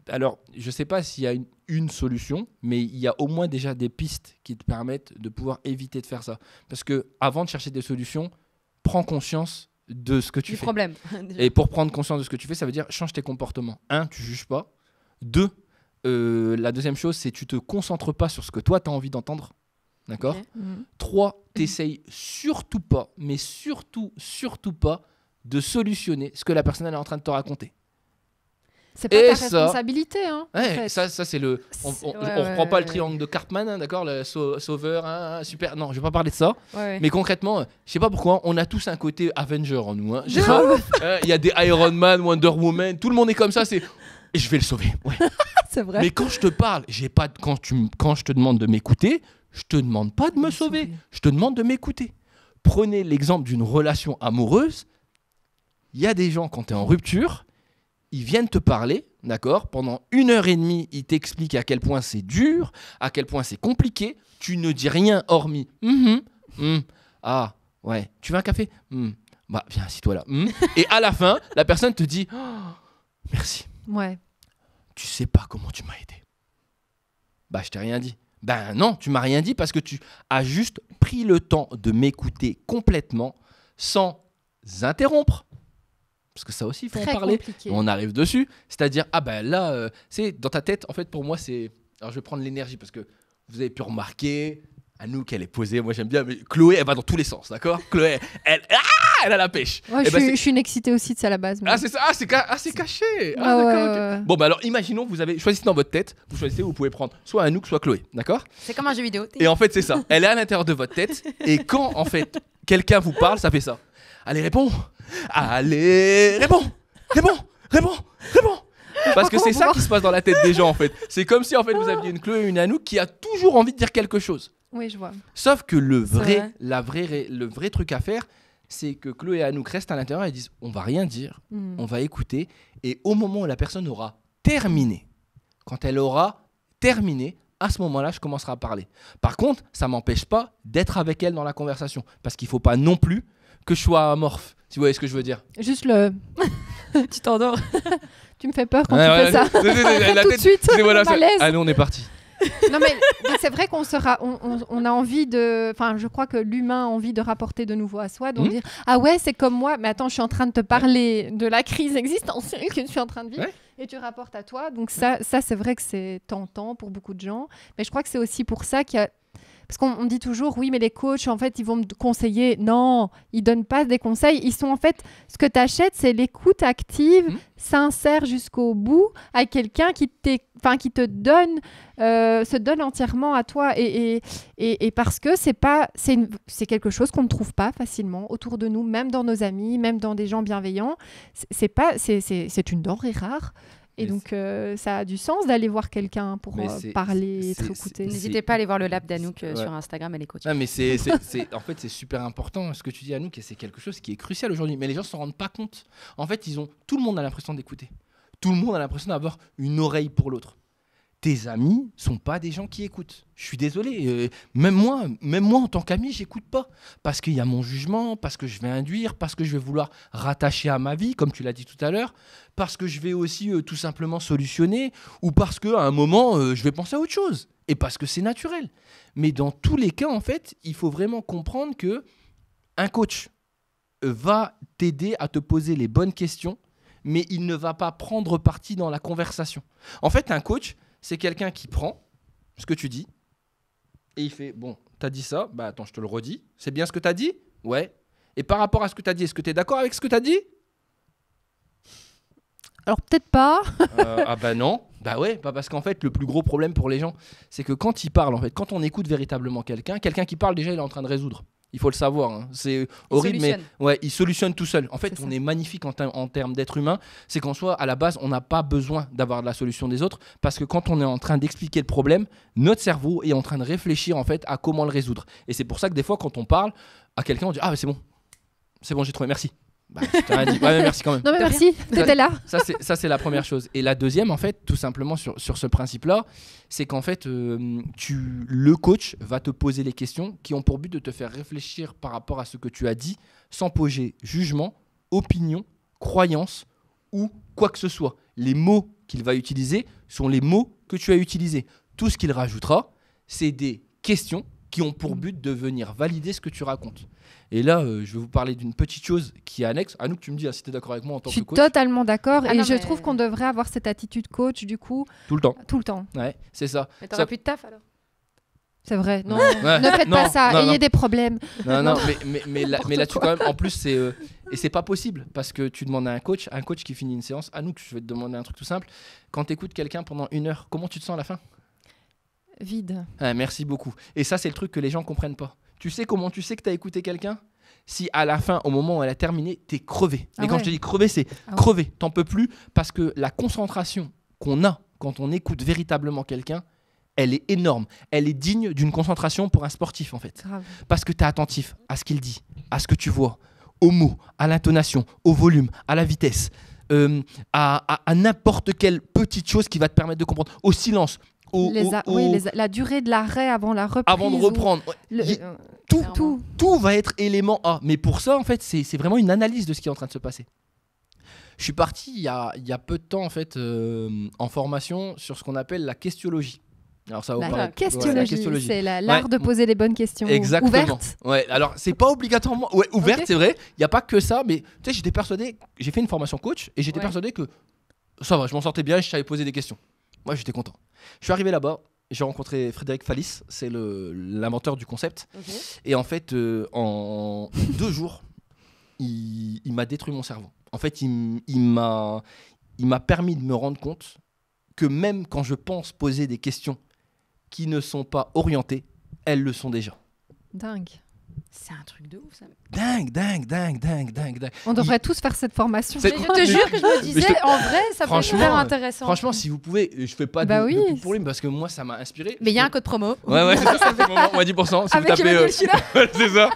alors, je ne sais pas s'il y a une, solution, mais il y a au moins déjà des pistes qui te permettent de pouvoir éviter de faire ça. Parce que avant de chercher des solutions, prends conscience de ce que tu du fais. problème. Et pour prendre conscience de ce que tu fais, ça veut dire change tes comportements. Un, tu juges pas. Deux, euh, la deuxième chose, c'est tu te concentres pas sur ce que toi, tu as envie d'entendre. D'accord mhm. Trois, tu Trois, surtout pas, mais surtout, surtout pas, de solutionner ce que la personne est en train de te raconter. C'est pas ta responsabilité. Hein, ça, c'est le. On, on, reprend pas le triangle de Cartman, hein, d'accord Le sauveur, hein, hein, super. Non, je vais pas parler de ça. Mais concrètement, je sais pas pourquoi, on a tous un côté Avenger en nous. Il y a des Iron Man, Wonder Woman, tout le monde est comme ça. C'est. Je vais le sauver. c'est vrai. Mais quand je te parle, j'ai pas. Quand tu quand je te demande de m'écouter, je te demande pas de me sauver. Je te demande de m'écouter. Prenez l'exemple d'une relation amoureuse. Il y a des gens quand tu es en rupture, ils viennent te parler, d'accord Pendant une heure et demie, ils t'expliquent à quel point c'est dur, à quel point c'est compliqué. Tu ne dis rien hormis -hmm, Ah, ouais, tu veux un café hum. Bah, viens, assis-toi là. et à la fin, la personne te dit oh, Merci. Ouais. Tu sais pas comment tu m'as aidé. Bah, je t'ai rien dit. Ben non, tu m'as rien dit parce que tu as juste pris le temps de m'écouter complètement sans interrompre, parce que ça aussi, il faut en parler. On arrive dessus, c'est-à-dire, ah ben là, euh, c'est dans ta tête, en fait, pour moi, c'est. Alors, je vais prendre l'énergie parce que vous avez pu remarquer, Anouk, elle est posée. Moi, j'aime bien. Mais Chloé, elle va dans tous les sens, d'accord Chloé, elle, ah, elle a la pêche. Eh ben, je, suis, une excitée aussi de ça à la base. Ah, c'est ça. Ah, c'est ah, caché. Ah, bon, bah alors, imaginons, vous avez choisi dans votre tête, vous choisissez, vous pouvez prendre soit Anouk, soit Chloé, d'accord C'est comme un jeu vidéo. Et en fait, c'est ça. Elle est à l'intérieur de votre tête. et quand, en fait, quelqu'un vous parle, ça fait ça. Allez, réponds Allez, réponds, réponds, réponds, réponds. Parce que c'est ça qui se passe dans la tête des gens en fait. C'est comme si en fait vous aviez une Chloé et une Anouk qui a toujours envie de dire quelque chose. Oui, je vois. Sauf que le vrai, La vraie, le vrai truc à faire, c'est que Chloé et Anouk restent à l'intérieur et disent on va rien dire, hmm. on va écouter. Et au moment où la personne aura terminé, quand elle aura terminé, à ce moment-là, je commencerai à parler. Par contre, ça m'empêche pas d'être avec elle dans la conversation. Parce qu'il faut pas non plus que je sois amorphe. Tu vois ce que je veux dire. Juste le. tu t'endors. tu me fais peur quand ah, tu fais ça. Tout de suite. Voilà, Allez, on est parti. non mais, c'est vrai qu'on sera, on, a envie de, enfin je crois que l'humain a envie de rapporter de nouveau à soi, donc hmm. dire ah ouais c'est comme moi, mais attends je suis en train de te parler de la crise existentielle que je suis en train de vivre et tu rapportes à toi, donc ça, ça c'est vrai que c'est tentant pour beaucoup de gens, mais je crois que c'est aussi pour ça qu'il y a parce qu'on me dit toujours, oui, mais les coachs, en fait, ils vont me conseiller. Non, ils donnent pas des conseils. Ils sont en fait, ce que tu achètes, c'est l'écoute active, mhm. sincère jusqu'au bout, à quelqu'un qui, qui te donne, euh, se donne entièrement à toi. Et, parce que c'est pas, c'est quelque chose qu'on ne trouve pas facilement autour de nous, même dans nos amis, même dans des gens bienveillants. C'est pas, c'est une denrée rare. Et donc, euh, ça a du sens d'aller voir quelqu'un pour euh, parler, être écouté. N'hésitez pas à aller voir le lab d'Anouk euh, sur Instagram, elle est mais c'est, en fait, c'est super important ce que tu dis, Anouk, et c'est quelque chose qui est crucial aujourd'hui. Mais les gens ne s'en rendent pas compte. En fait, ils ont, tout le monde a l'impression d'écouter. Tout le monde a l'impression d'avoir une oreille pour l'autre tes amis sont pas des gens qui écoutent. Je suis désolé, euh, même moi, même moi en tant qu'ami, j'écoute pas parce qu'il y a mon jugement, parce que je vais induire, parce que je vais vouloir rattacher à ma vie, comme tu l'as dit tout à l'heure, parce que je vais aussi euh, tout simplement solutionner ou parce que à un moment euh, je vais penser à autre chose et parce que c'est naturel. Mais dans tous les cas, en fait, il faut vraiment comprendre que un coach va t'aider à te poser les bonnes questions, mais il ne va pas prendre parti dans la conversation. En fait, un coach, c'est quelqu'un qui prend ce que tu dis et il fait Bon, t'as dit ça, bah attends, je te le redis. C'est bien ce que t'as dit Ouais. Et par rapport à ce que t'as dit, est-ce que es d'accord avec ce que t'as dit Alors peut-être pas. Euh, ah bah non. Bah ouais, parce qu'en fait, le plus gros problème pour les gens, c'est que quand ils parlent, en fait, quand on écoute véritablement quelqu'un, quelqu'un qui parle déjà, il est en train de résoudre. Il faut le savoir. Hein. C'est horrible, mais ouais, il solutionne tout seul. En fait, on est magnifique en, termes d'être humain. C'est qu'en soi, à la base, on n'a pas besoin d'avoir la solution des autres parce que quand on est en train d'expliquer le problème, notre cerveau est en train de réfléchir en fait à comment le résoudre. Et c'est pour ça que des fois, quand on parle à quelqu'un, on dit ah c'est bon, c'est bon, j'ai trouvé, merci. Bah, dit, merci quand même. Non, mais merci, t'étais là. Ça, c'est la première chose. Et la deuxième, en fait, tout simplement sur, sur ce principe-là, c'est qu'en fait, euh, tu, le coach va te poser les questions qui ont pour but de te faire réfléchir par rapport à ce que tu as dit, sans poser jugement, opinion, croyance ou quoi que ce soit. Les mots qu'il va utiliser sont les mots que tu as utilisés. Tout ce qu'il rajoutera, c'est des questions qui ont pour but de venir valider ce que tu racontes. Et là, euh, je vais vous parler d'une petite chose qui est annexe. Anouk, tu me dis ah, si tu es d'accord avec moi en tant que coach. Je suis totalement d'accord ah et je trouve qu'on devrait avoir cette attitude coach du coup. Tout le temps. Tout le temps. Ouais, c'est ça. Mais t'auras plus de taf alors c'est vrai, non. ne faites pas ça, ayez des problèmes. Non, non, mais, mais, là, mais quand même, en plus, c'est. Euh, et c'est pas possible parce que tu demandes à un coach, un coach qui finit une séance, À ah, nous, je vais te demander un truc tout simple. Quand tu écoutes quelqu'un pendant une heure, comment tu te sens à la fin Vide. merci beaucoup. Et ça, c'est le truc que les gens comprennent pas. Tu sais comment tu sais que tu as écouté quelqu'un si à la fin, au moment où elle a terminé, tu es crevé. et ah quand je te dis crevé, c'est ah crevé. Tu T'en peux plus parce que la concentration qu'on a quand on écoute véritablement quelqu'un, elle est énorme. Elle est digne d'une concentration pour un sportif en fait. Parce que tu es attentif à ce qu'il dit, à ce que tu vois, aux mots, à l'intonation, au volume, à la vitesse. Euh, à, à n'importe quelle petite chose qui va te permettre de comprendre, au silence, la durée de l'arrêt avant la reprise. Avant de reprendre. Euh, tout, tout, tout, va être élément A. Mais pour ça, en fait, c'est vraiment une analyse de ce qui est en train de se passer. Je suis parti il y a, y a peu de temps, en fait, euh, en formation sur ce qu'on appelle la questionologie. Alors ça la, c'est l'art de poser les bonnes questions Exactement. ouvertes. Ouais, alors c'est pas obligatoirement ouvert ouverte, c'est vrai. Il n'y a pas que ça, mais tu sais, j'étais persuadé, j'ai fait une formation coach et j'étais persuadé que ça va, je m'en sortais bien, et je savais poser des questions. Moi, j'étais content. Je suis arrivé là-bas, j'ai rencontré Frédéric Fallis, c'est l'inventeur du concept. Et en fait, euh, en deux jours, il, m'a détruit mon cerveau. En fait, il, il m'a permis de me rendre compte que même quand je pense poser des questions qui ne sont pas orientées, elles le sont déjà. Dingue. C'est un truc de ouf, ça. Dingue, dingue, dingue, dingue, dingue, dingue. On devrait tous faire cette formation. je te jure que je me disais, en vrai, ça peut être euh, intéressant. Franchement, si vous pouvez, je fais pas de, bah oui. pour lui parce que moi, ça m'a inspiré. Mais il y a un code promo. Ouais, ouais, c'est ça, fait moment, moi 10%. Si Avec euh, c'est ça.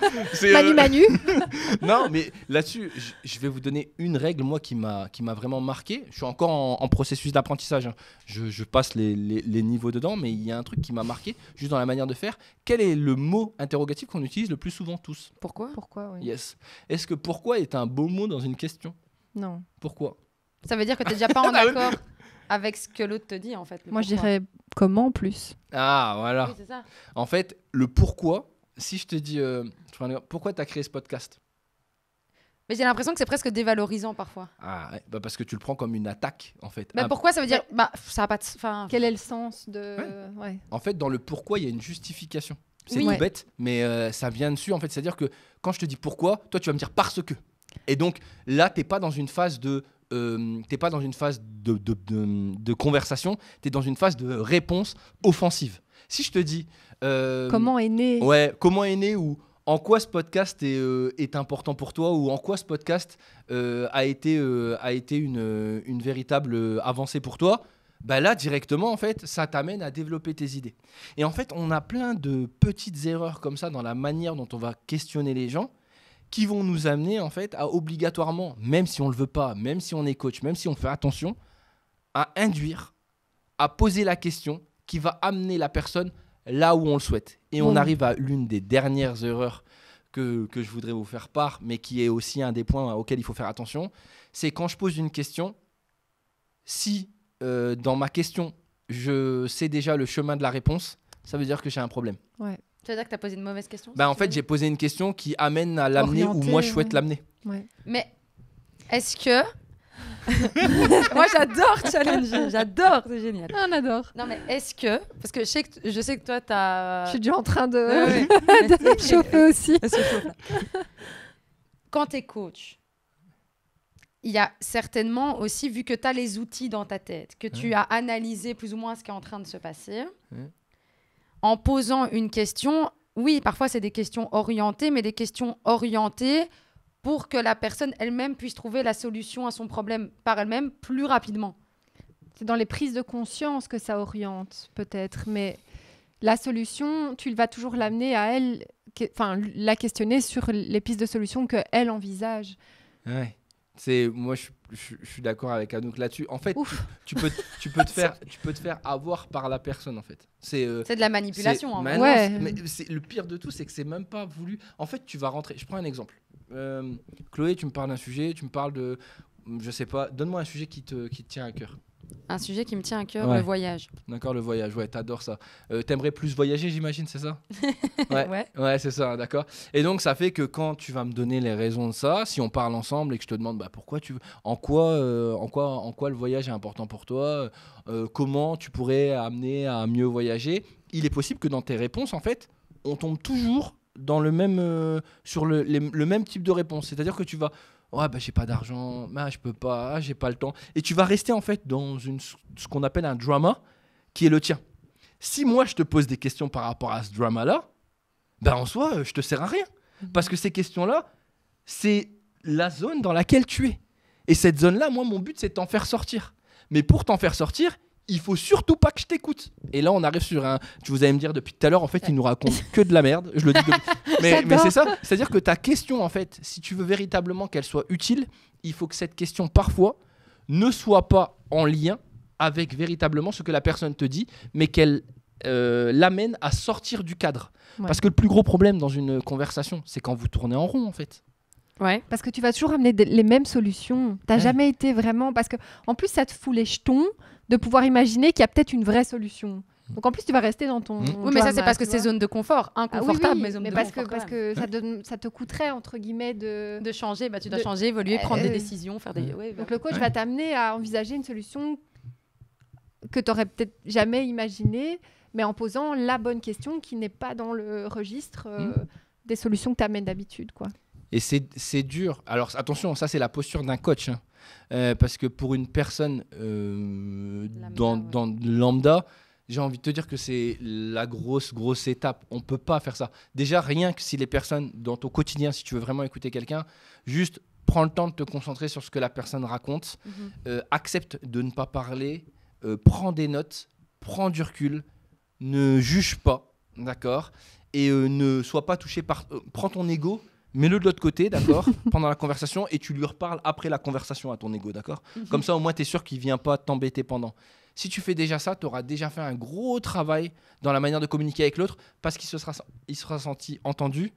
Manu euh, Manu. non, mais là-dessus, je vais vous donner une règle, moi, qui m'a, qui m'a vraiment marqué. Je suis encore en, processus d'apprentissage. Hein. Je, je, passe les, les, les niveaux dedans, mais il y a un truc qui m'a marqué, juste dans la manière de faire. Quel est le mot interrogatif qu'on utilise le plus souvent tous. Pourquoi Pourquoi, Yes. Est-ce que pourquoi est un beau mot dans une question Non. Pourquoi Ça veut dire que tu n'es déjà pas en ah bah accord avec ce que l'autre te dit, en fait. Moi, je dirais comment plus. Ah, voilà. En fait, le pourquoi, si je te dis, euh, pourquoi tu as créé ce podcast mais j'ai l'impression que c'est presque dévalorisant parfois. Ah, bah parce que tu le prends comme une attaque, en fait. Mais ah, pourquoi ça veut dire bah, ça a pas quel est le sens de... En fait, dans le pourquoi, il y a une justification. C'est une bête, mais euh, ça vient dessus en fait. C'est-à-dire que quand je te dis pourquoi, toi tu vas me dire parce que. Et donc là, t'es pas dans une phase de euh, t'es pas dans une phase de, de, tu es conversation, t'es dans une phase de réponse offensive. Si je te dis. Euh, comment est né Ouais, comment est né ou en quoi ce podcast est, important pour toi ou en quoi ce podcast a été, a été une véritable avancée pour toi, bah là directement en fait ça t'amène à développer tes idées. Et en fait on a plein de petites erreurs comme ça dans la manière dont on va questionner les gens qui vont nous amener en fait à obligatoirement, même si on le veut pas, même si on est coach, même si on fait attention, à induire, à poser la question qui va amener la personne là où on le souhaite. Et on arrive à l'une des dernières erreurs que, que, je voudrais vous faire part, mais qui est aussi un des points auxquels il faut faire attention, c'est quand je pose une question, si euh, dans ma question, je sais déjà le chemin de la réponse, ça veut dire que j'ai un problème. Ouais. Ça dire que bah, tu as posé une mauvaise question En fait, j'ai posé une question qui amène à l'amener où moi je souhaite l'amener. Ouais. Mais est-ce que. moi j'adore challenger, j'adore, c'est génial. On adore. Non mais est-ce que, parce que je sais que, je sais que toi Je suis déjà en train de, de chauffer aussi. Quand tu es coach, il y a certainement aussi, vu que tu as les outils dans ta tête, que tu as analysé plus ou moins ce qui est en train de se passer, en posant une question, oui, parfois c'est des questions orientées, mais des questions orientées pour que la personne elle-même puisse trouver la solution à son problème par elle-même plus rapidement. C'est dans les prises de conscience que ça oriente, peut-être, mais la solution, tu vas toujours l'amener à elle, enfin, la questionner sur les pistes de solution qu'elle envisage. Ouais. C'est moi je, suis d'accord avec Anouk là-dessus. En fait, tu, peux tu peux te faire tu peux te faire avoir par la personne en fait. C'est euh, de la manipulation. Hein. mais fait. le pire de tout, c'est que c'est même pas voulu. En fait, tu vas rentrer. Je prends un exemple. Euh, Chloé, tu me parles d'un sujet, tu me parles de je sais pas. Donne-moi un sujet qui te qui te tient à cœur. Un sujet qui me tient à cœur, le voyage. D'accord, le voyage, ouais, t'adores ça. Euh, t'aimerais plus voyager, j'imagine, c'est ça Ouais, ouais. c'est ça, d'accord. Et donc, ça fait que quand tu vas me donner les raisons de ça, si on parle ensemble et que je te demande bah, pourquoi tu veux, en quoi, euh, en, quoi, en quoi le voyage est important pour toi, euh, comment tu pourrais amener à mieux voyager, il est possible que dans tes réponses, en fait, on tombe toujours dans le même, sur le même type de réponse. C'est-à-dire que tu vas ouais ben j'ai pas d'argent, ben je peux pas, j'ai pas le temps. Et tu vas rester en fait dans une, ce qu'on appelle un drama qui est le tien. Si moi je te pose des questions par rapport à ce drama là, ben bah, en soi je te sers à rien mhm. parce que ces questions là c'est la zone dans laquelle tu es. Et cette zone là, moi mon but c'est de t'en faire sortir. Mais pour t'en faire sortir, il faut surtout pas que je t'écoute. Et là, on arrive sur un. Tu vous me dire depuis tout à l'heure, en fait, il nous raconte que de la merde. Je le dis. mais, c'est ça. C'est-à-dire que ta question, en fait, si tu veux véritablement qu'elle soit utile, il faut que cette question, parfois, ne soit pas en lien avec véritablement ce que la personne te dit, mais qu'elle euh, l'amène à sortir du cadre. Parce que le plus gros problème dans une conversation, c'est quand vous tournez en rond, en fait. Ouais. Parce que tu vas toujours amener les mêmes solutions. T'as n'as jamais été vraiment. Parce que, en plus, ça te fout les jetons de pouvoir imaginer qu'il y a peut-être une vraie solution. Mm. Donc en plus, tu vas rester dans ton. Mm. Oui, mais ça, c'est parce que c'est zone de confort, ah inconfortable, mais zone de parce confort. Que, parce que ça, ça, te coûterait, entre guillemets, de. De changer, bah, tu dois changer, évoluer, euh, prendre des euh, décisions, faire des. Mm. Donc bah. le coach va t'amener à envisager une solution que tu n'aurais peut-être jamais imaginée, mais en posant la bonne question qui n'est pas dans le registre euh, des solutions que tu amènes d'habitude, quoi. Et c'est dur. Alors attention, ça, c'est la posture d'un coach. Hein. Euh, parce que pour une personne euh, dans, dans, lambda, j'ai envie de te dire que c'est la grosse, grosse étape. On ne peut pas faire ça. Déjà, rien que si les personnes, dans ton quotidien, si tu veux vraiment écouter quelqu'un, juste prends le temps de te concentrer sur ce que la personne raconte, mhm. euh, accepte de ne pas parler, prends des notes, prends du recul, ne juge pas, d'accord Et ne sois pas touché par... prends ton ego mets-le de l'autre côté, d'accord, pendant la conversation, et tu lui reparles après la conversation à ton ego, d'accord mhm. Comme ça, au moins, tu es sûr qu'il vient pas t'embêter pendant. Si tu fais déjà ça, tu auras déjà fait un gros travail dans la manière de communiquer avec l'autre, parce qu'il se sera, il sera senti entendu,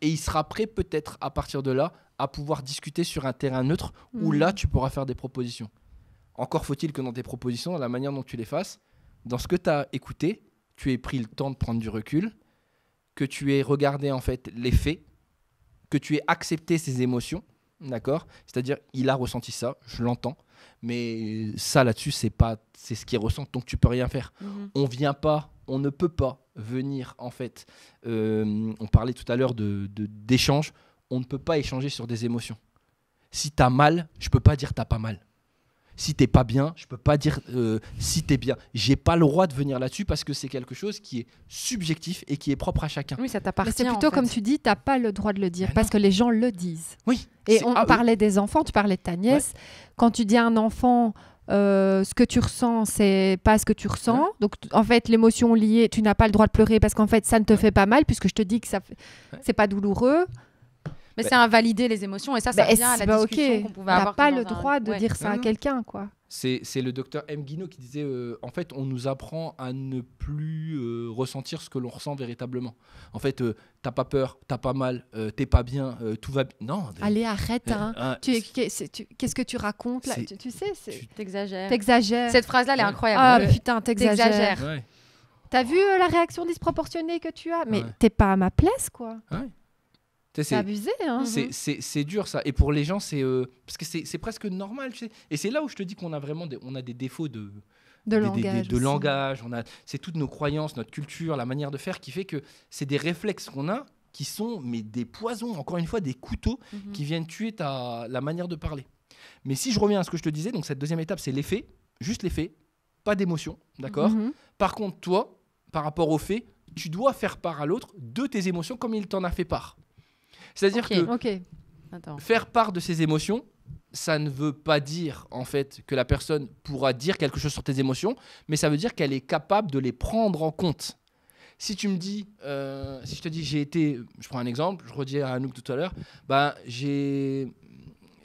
et il sera prêt peut-être à partir de là à pouvoir discuter sur un terrain neutre, où mhm. là, tu pourras faire des propositions. Encore faut-il que dans tes propositions, dans la manière dont tu les fasses, dans ce que tu as écouté, tu aies pris le temps de prendre du recul, que tu aies regardé en fait les faits que tu aies accepté ses émotions, d'accord C'est-à-dire, il a ressenti ça, je l'entends, mais ça là-dessus, c'est pas, c'est ce qu'il ressent, donc tu peux rien faire. Mhm. On vient pas, on ne peut pas venir en fait. Euh, on parlait tout à l'heure de, d'échange, on ne peut pas échanger sur des émotions. Si tu as mal, je peux pas dire t'as pas mal si t'es pas bien, je peux pas dire euh, si tu es bien. J'ai pas le droit de venir là-dessus parce que c'est quelque chose qui est subjectif et qui est propre à chacun. Oui, ça t'appartient. C'est plutôt comme tu dis, t'as pas le droit de le dire parce que les gens le disent. Oui. Et on ah parlait des enfants, tu parlais de ta nièce. Quand tu dis à un enfant. Euh, ce que tu ressens, c'est pas ce que tu ressens. Donc, en fait, l'émotion liée, tu n'as pas le droit de pleurer parce qu'en fait, ça ne te fait pas mal puisque je te dis que ça, c'est pas douloureux. Mais bah, c'est invalider les émotions et ça, ça bah, à la qu'on pouvait pas le droit de dire ça à mmh. quelqu'un, quoi. C'est le docteur M. Guino qui disait euh, en fait, on nous apprend à ne plus euh, ressentir ce que l'on ressent véritablement. En fait, euh, t'as pas peur, t'as pas mal, t'es pas bien, tout va bien. Non. Allez, arrête. Hein. Qu'est-ce que tu racontes là tu, sais, t'exagères. T'exagères. Cette phrase-là, elle est incroyable. Ah putain, t'exagères. T'as vu la réaction disproportionnée que tu as Mais t'es pas à ma place, quoi. C'est abusé. Hein. hein. C'est dur ça. Et pour les gens, c'est euh, parce que c'est presque normal. Et c'est là où je te dis qu'on a vraiment des, on a des défauts de de langage. On a c'est toutes nos croyances, notre culture, la manière de faire qui fait que c'est des réflexes qu'on a qui sont mais des poisons. Encore une fois, des couteaux mhm. qui viennent tuer ta la manière de parler. Mais si je reviens à ce que je te disais, donc cette deuxième étape, c'est l'effet, juste l'effet, pas d'émotion, d'accord. Mhm. Par contre, toi, par rapport aux faits, tu dois faire part à l'autre de tes émotions comme il t'en a fait part. C'est-à-dire que faire part de ses émotions, ça ne veut pas dire en fait que la personne pourra dire quelque chose sur tes émotions, mais ça veut dire qu'elle est capable de les prendre en compte. Si tu me dis, euh, si je te dis j'ai été, je prends un exemple, je redis à Anouk tout à l'heure, bah, j'ai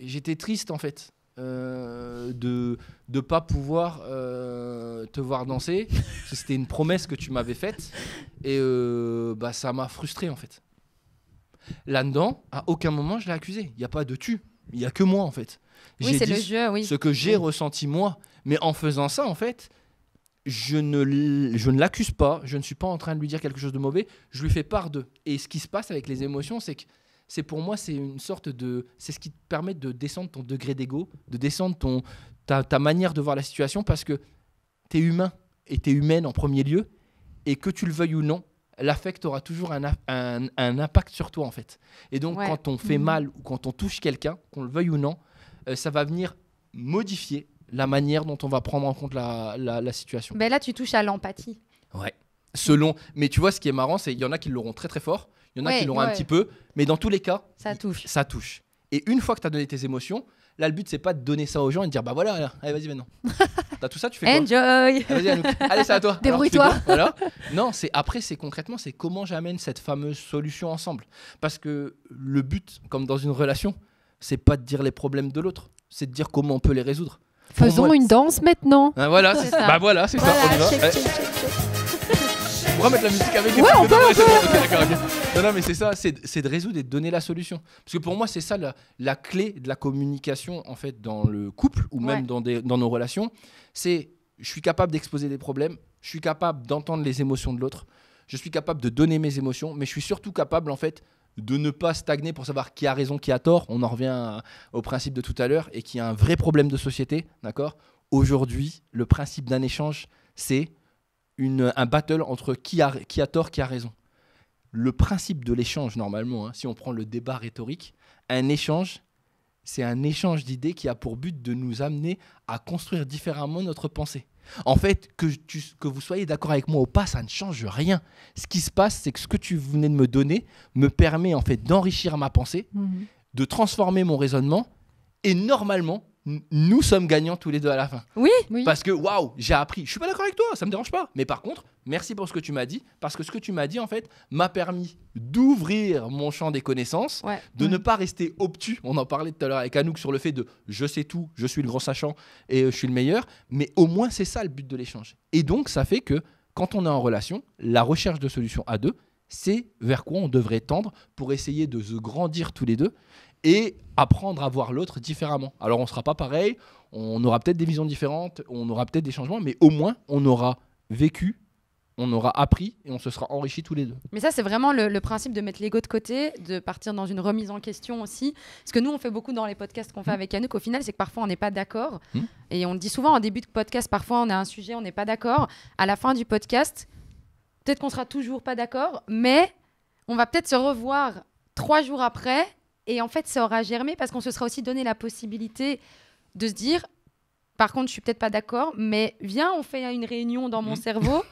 j'étais triste en fait. Euh, de ne pas pouvoir euh, te voir danser. C'était une promesse que tu m'avais faite et bah, ça m'a frustré en fait. Là-dedans, à aucun moment je l'ai accusé. Il n'y a pas de tu. Il n'y a que moi, en fait. j'ai c'est Ce que j'ai ressenti, moi. Mais en faisant ça, en fait, je ne, l'accuse pas. Je ne suis pas en train de lui dire quelque chose de mauvais. Je lui fais part de Et ce qui se passe avec les émotions, c'est que c'est pour moi, c'est une sorte de. C'est ce qui te permet de descendre ton degré d'ego, de descendre ton, ta, ta manière de voir la situation parce que tu es humain et tu humaine en premier lieu. Et que tu le veuilles ou non, l'affect aura toujours un, impact sur toi en fait. Et donc quand on fait mhm. mal ou quand on touche quelqu'un, qu'on le veuille ou non, euh, ça va venir modifier la manière dont on va prendre en compte la, situation. Mais ben là tu touches à l'empathie. Ouais. Selon. Mais tu vois ce qui est marrant, c'est qu'il y en a qui l'auront très très fort, il y en a qui l'auront un petit peu, mais dans tous les cas, ça touche. Ça touche. Et une fois que tu as donné tes émotions, Là, le but, c'est pas de donner ça aux gens et de dire bah voilà, allez, vas-y maintenant. T'as tout ça, tu fais quoi Enjoy Allez, c'est à toi Débrouille-toi voilà. Non, c'est après, c'est concrètement, c'est comment j'amène cette fameuse solution ensemble. Parce que le but, comme dans une relation, c'est pas de dire les problèmes de l'autre, c'est de dire comment on peut les résoudre. Faisons une danse maintenant. Ah, bah, voilà, c'est ça. voilà, c'est ça pourra mettre la musique avec. Ouais, on peut, on Non, non, mais c'est ça, c'est de résoudre et de donner la solution. Parce que pour moi, c'est ça la, clé de la communication, en fait, dans le couple ou même dans, dans nos relations. C'est je suis capable d'exposer des problèmes, je suis capable d'entendre les émotions de l'autre, je suis capable de donner mes émotions, mais je suis surtout capable, en fait, de ne pas stagner pour savoir qui a raison, qui a tort. On en revient euh, au principe de tout à l'heure et qui a un vrai problème de société, d'accord Aujourd'hui, le principe d'un échange, c'est un battle entre qui a, qui a tort, qui a raison. Le principe de l'échange, normalement, hein, si on prend le débat rhétorique, un échange, c'est un échange d'idées qui a pour but de nous amener à construire différemment notre pensée. En fait, que, tu, que vous soyez d'accord avec moi ou pas, ça ne change rien. Ce qui se passe, c'est que ce que tu venais de me donner me permet en fait d'enrichir ma pensée, mhm. de transformer mon raisonnement, et normalement, nous sommes gagnants tous les deux à la fin. Oui, Parce que waouh, j'ai appris. Je suis pas d'accord avec toi, ça me dérange pas. Mais par contre, merci pour ce que tu m'as dit, parce que ce que tu m'as dit en fait m'a permis d'ouvrir mon champ des connaissances, de ne mm. pas rester obtus. On en parlait tout à l'heure avec Anouk sur le fait de je sais tout, je suis le grand sachant et euh, je suis le meilleur. Mais au moins c'est ça le but de l'échange. Et donc ça fait que quand on est en relation, la recherche de solutions à deux, c'est vers quoi on devrait tendre pour essayer de se grandir tous les deux et apprendre à voir l'autre différemment. Alors on ne sera pas pareil, on aura peut-être des visions différentes, on aura peut-être des changements, mais au moins on aura vécu, on aura appris et on se sera enrichi tous les deux. Mais ça c'est vraiment le, principe de mettre l'ego de côté, de partir dans une remise en question aussi. Ce que nous on fait beaucoup dans les podcasts qu'on fait hmm. avec Yannouk, au final c'est que parfois on n'est pas d'accord. Hmm. Et on dit souvent en début de podcast, parfois on a un sujet, on n'est pas d'accord. À la fin du podcast, peut-être qu'on sera toujours pas d'accord, mais on va peut-être se revoir trois jours après et en fait, ça aura germé parce qu'on se sera aussi donné la possibilité de se dire, par contre, je suis peut-être pas d'accord, mais viens, on fait une réunion dans mon mmh. cerveau.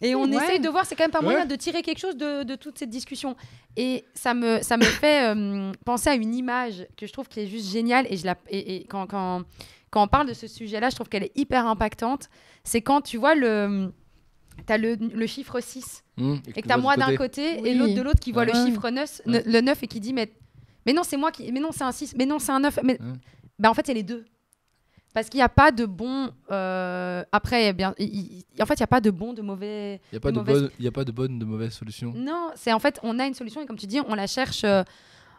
Et on essaye de voir, c'est quand même pas moyen de tirer quelque chose de, toute cette discussion. Et ça me, ça me fait euh, penser à une image que je trouve qui est juste géniale. Et, je la, et, quand, quand, quand, on parle de ce sujet-là, je trouve qu'elle est hyper impactante. C'est quand tu vois le. T'as le, le chiffre 6 mmh. et que t'as moi d'un côté, et l'autre de l'autre qui voit le chiffre 9, le 9 et qui dit mais mais non, c'est moi qui. Mais non, c'est un 6. Mais non, c'est un 9. Mais... Mmh. en fait, c'est les deux. Parce qu'il n'y a pas de bon. Euh, après, eh bien, il, en fait, il n'y a pas de bon, de mauvais. Il n'y a, pas de, bonne, a pas de bonne, de mauvaise solution. Non, c'est en fait, on a une solution et comme tu dis, on la cherche. Euh,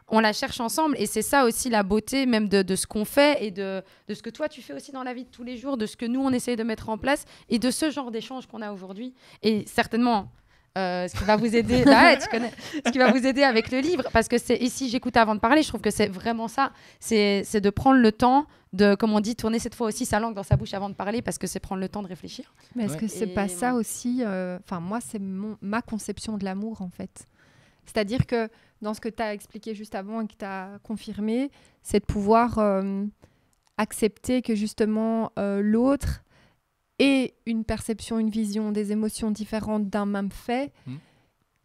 on la cherche ensemble et c'est ça aussi la beauté même de, ce qu'on fait et de, de, ce que toi tu fais aussi dans la vie de tous les jours, de ce que nous on essaye de mettre en place et de ce genre d'échange qu'on a aujourd'hui. Et certainement, euh, ce qui va vous aider bah tu connais. ce qui va vous aider avec le livre parce que c'est ici j'écoutais avant de parler je trouve que c'est vraiment ça c'est de prendre le temps de comme on dit tourner cette fois aussi sa langue dans sa bouche avant de parler parce que c'est prendre le temps de réfléchir mais est-ce que c'est pas ça aussi euh, enfin moi c'est ma conception de l'amour en fait c'est-à-dire que dans ce que tu as expliqué juste avant et que tu as confirmé c'est de pouvoir euh, accepter que justement l'autre et une perception, une vision des émotions différentes d'un même fait hmm.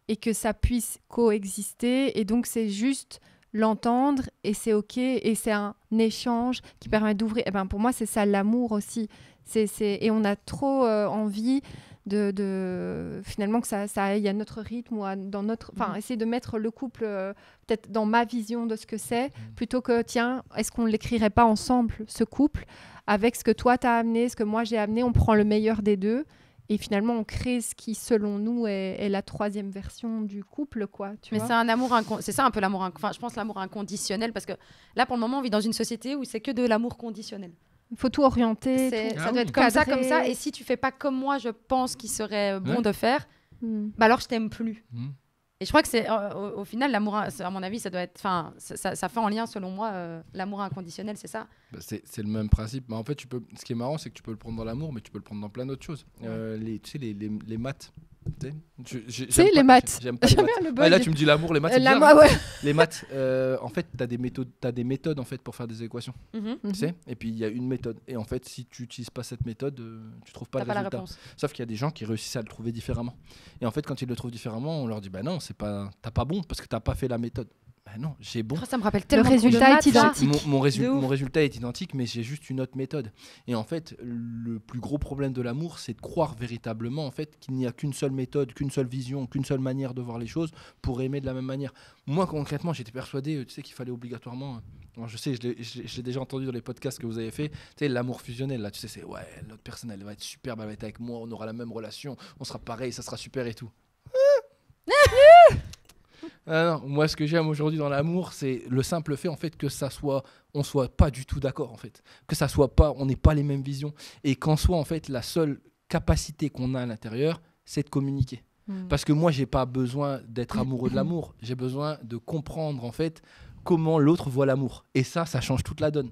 et que ça puisse coexister. Et donc, c'est juste l'entendre et c'est OK et c'est un échange qui permet d'ouvrir. Eh ben, pour moi, c'est ça l'amour aussi. c'est Et on a trop euh, envie de, finalement que ça, ça aille à notre rythme ou dans notre, enfin, mm. essayer de mettre le couple euh, peut-être dans ma vision de ce que c'est, mm. plutôt que tiens, est-ce qu'on l'écrirait pas ensemble ce couple avec ce que toi t'as amené, ce que moi j'ai amené, on prend le meilleur des deux et finalement on crée ce qui selon nous est, la troisième version du couple quoi tu mais c'est un amour c'est ça un peu l'amour enfin je pense l'amour inconditionnel parce que là pour le moment on vit dans une société où c'est que de l'amour conditionnel il faut tout orienter. ça doit être comme ça, comme ça. Et si tu fais pas comme moi, je pense qu'il serait bon de faire, hmm. bah alors je t'aime plus. Hmm. Et je crois que c'est euh, au, final l'amour, à mon avis, ça doit être, enfin, ça, ça, fait en lien selon moi euh, l'amour inconditionnel, c'est ça. Bah, c'est le même principe. Mais bah, en fait, tu peux. Ce qui est marrant, c'est que tu peux le prendre dans l'amour, mais tu peux le prendre dans plein d'autres choses. Euh, les, tu sais, les, les, les maths. Tu sais, les maths. là, tu me dis l'amour, les maths. Euh, les maths, euh, en fait, tu as, des méthodes, as des méthodes en fait, pour faire des équations. Mhm. et puis, il y a une méthode. Et en fait, si tu n'utilises pas cette méthode, tu euh, tu trouves pas le résultat. Sauf qu'il y a des gens qui réussissent à le trouver différemment. Et en fait, quand ils le trouvent différemment, on leur dit Bah non, t'as pas, pas bon parce que t'as pas fait la méthode. Bah non, j'ai bon. Ah, ça me rappelle tellement. Le résultat est identique. Mon, résultat est identique, mais j'ai juste une autre méthode. Et en fait, le plus gros problème de l'amour, c'est de croire véritablement en fait qu'il n'y a qu'une seule méthode, qu'une seule vision, qu'une seule manière de voir les choses pour aimer de la même manière. Moi, concrètement, j'étais persuadé, euh, tu sais, qu'il fallait obligatoirement. Euh, je sais, je l'ai déjà entendu dans les podcasts que vous avez fait. Tu sais, l'amour fusionnel, là, tu sais, c'est ouais, l'autre personne, elle va être super elle va être avec moi, on aura la même relation, on sera pareil, ça sera super et tout. moi, ce que j'aime aujourd'hui dans l'amour, c'est le simple fait en fait que ça soit, on soit pas du tout d'accord en fait, que ça soit pas, on n'ait pas les mêmes visions, et qu'en soit en fait la seule capacité qu'on a à l'intérieur, c'est de communiquer. Hmm. Parce que moi, j'ai pas besoin d'être amoureux de l'amour, j'ai besoin de comprendre en fait comment l'autre voit l'amour. Et ça, ça change toute la donne.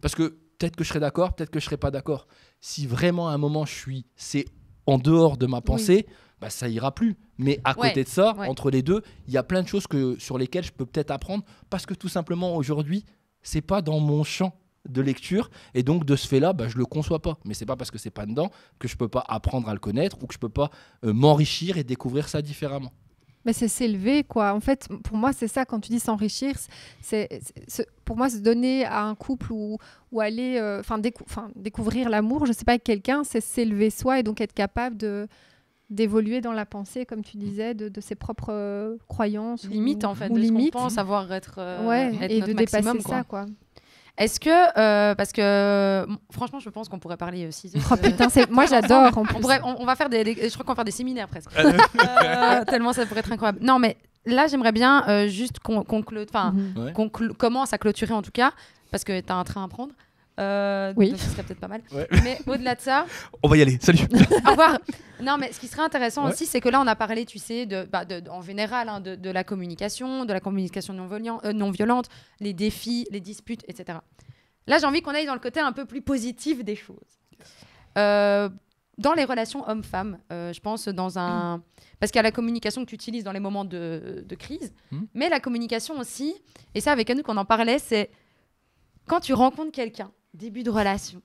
Parce que peut-être que je serai d'accord, peut-être que je serais pas d'accord. Si vraiment à un moment je suis, c'est en dehors de ma pensée bah, ça ira plus. Mais à côté de ça, entre les deux, il y a plein de choses que, sur lesquelles je peux peut-être apprendre parce que tout simplement aujourd'hui, c'est pas dans mon champ de lecture et donc de ce fait-là, bah, je le conçois pas. Mais c'est pas parce que c'est pas dedans que je peux pas apprendre à le connaître ou que je peux pas euh, m'enrichir et découvrir ça différemment. Mais c'est s'élever, quoi. En fait, pour moi, c'est ça, quand tu dis s'enrichir, c'est, pour moi se donner à un couple ou, ou aller, euh, enfin, découvrir l'amour, je sais pas, avec quelqu'un, c'est s'élever soi et donc être capable de, d'évoluer dans la pensée, comme tu disais, de, ses propres euh, croyances. limites en fait, de limite. ce savoir être, euh, ouais, et de dépasser ça, quoi. Est-ce que, euh, parce que franchement, je pense qu'on pourrait parler aussi. Oh, de... moi j'adore. on, va faire des, je crois qu'on va faire des séminaires presque. Ah, ah, tellement ça pourrait être incroyable. Non, mais là j'aimerais bien juste qu'on enfin, mhm. commence à clôturer en tout cas, parce que tu as un train à prendre. Euh, oui. ce serait peut-être pas mal. Mais au-delà de ça. On va y aller. Salut. au revoir. Non, mais ce qui serait intéressant aussi, c'est que là, on a parlé, tu sais, de, bah, en général, hein, de, la communication, de la communication non, euh, violente, les défis, les disputes, etc. Là, j'ai envie qu'on aille dans le côté un peu plus positif des choses. Euh, dans les relations hommes-femmes, je pense dans un... Mm. Parce qu'il y a la communication que tu utilises dans les moments de, crise, mm. mais la communication aussi, et ça avec nous qu'on en parlait, c'est quand tu rencontres quelqu'un, début de relation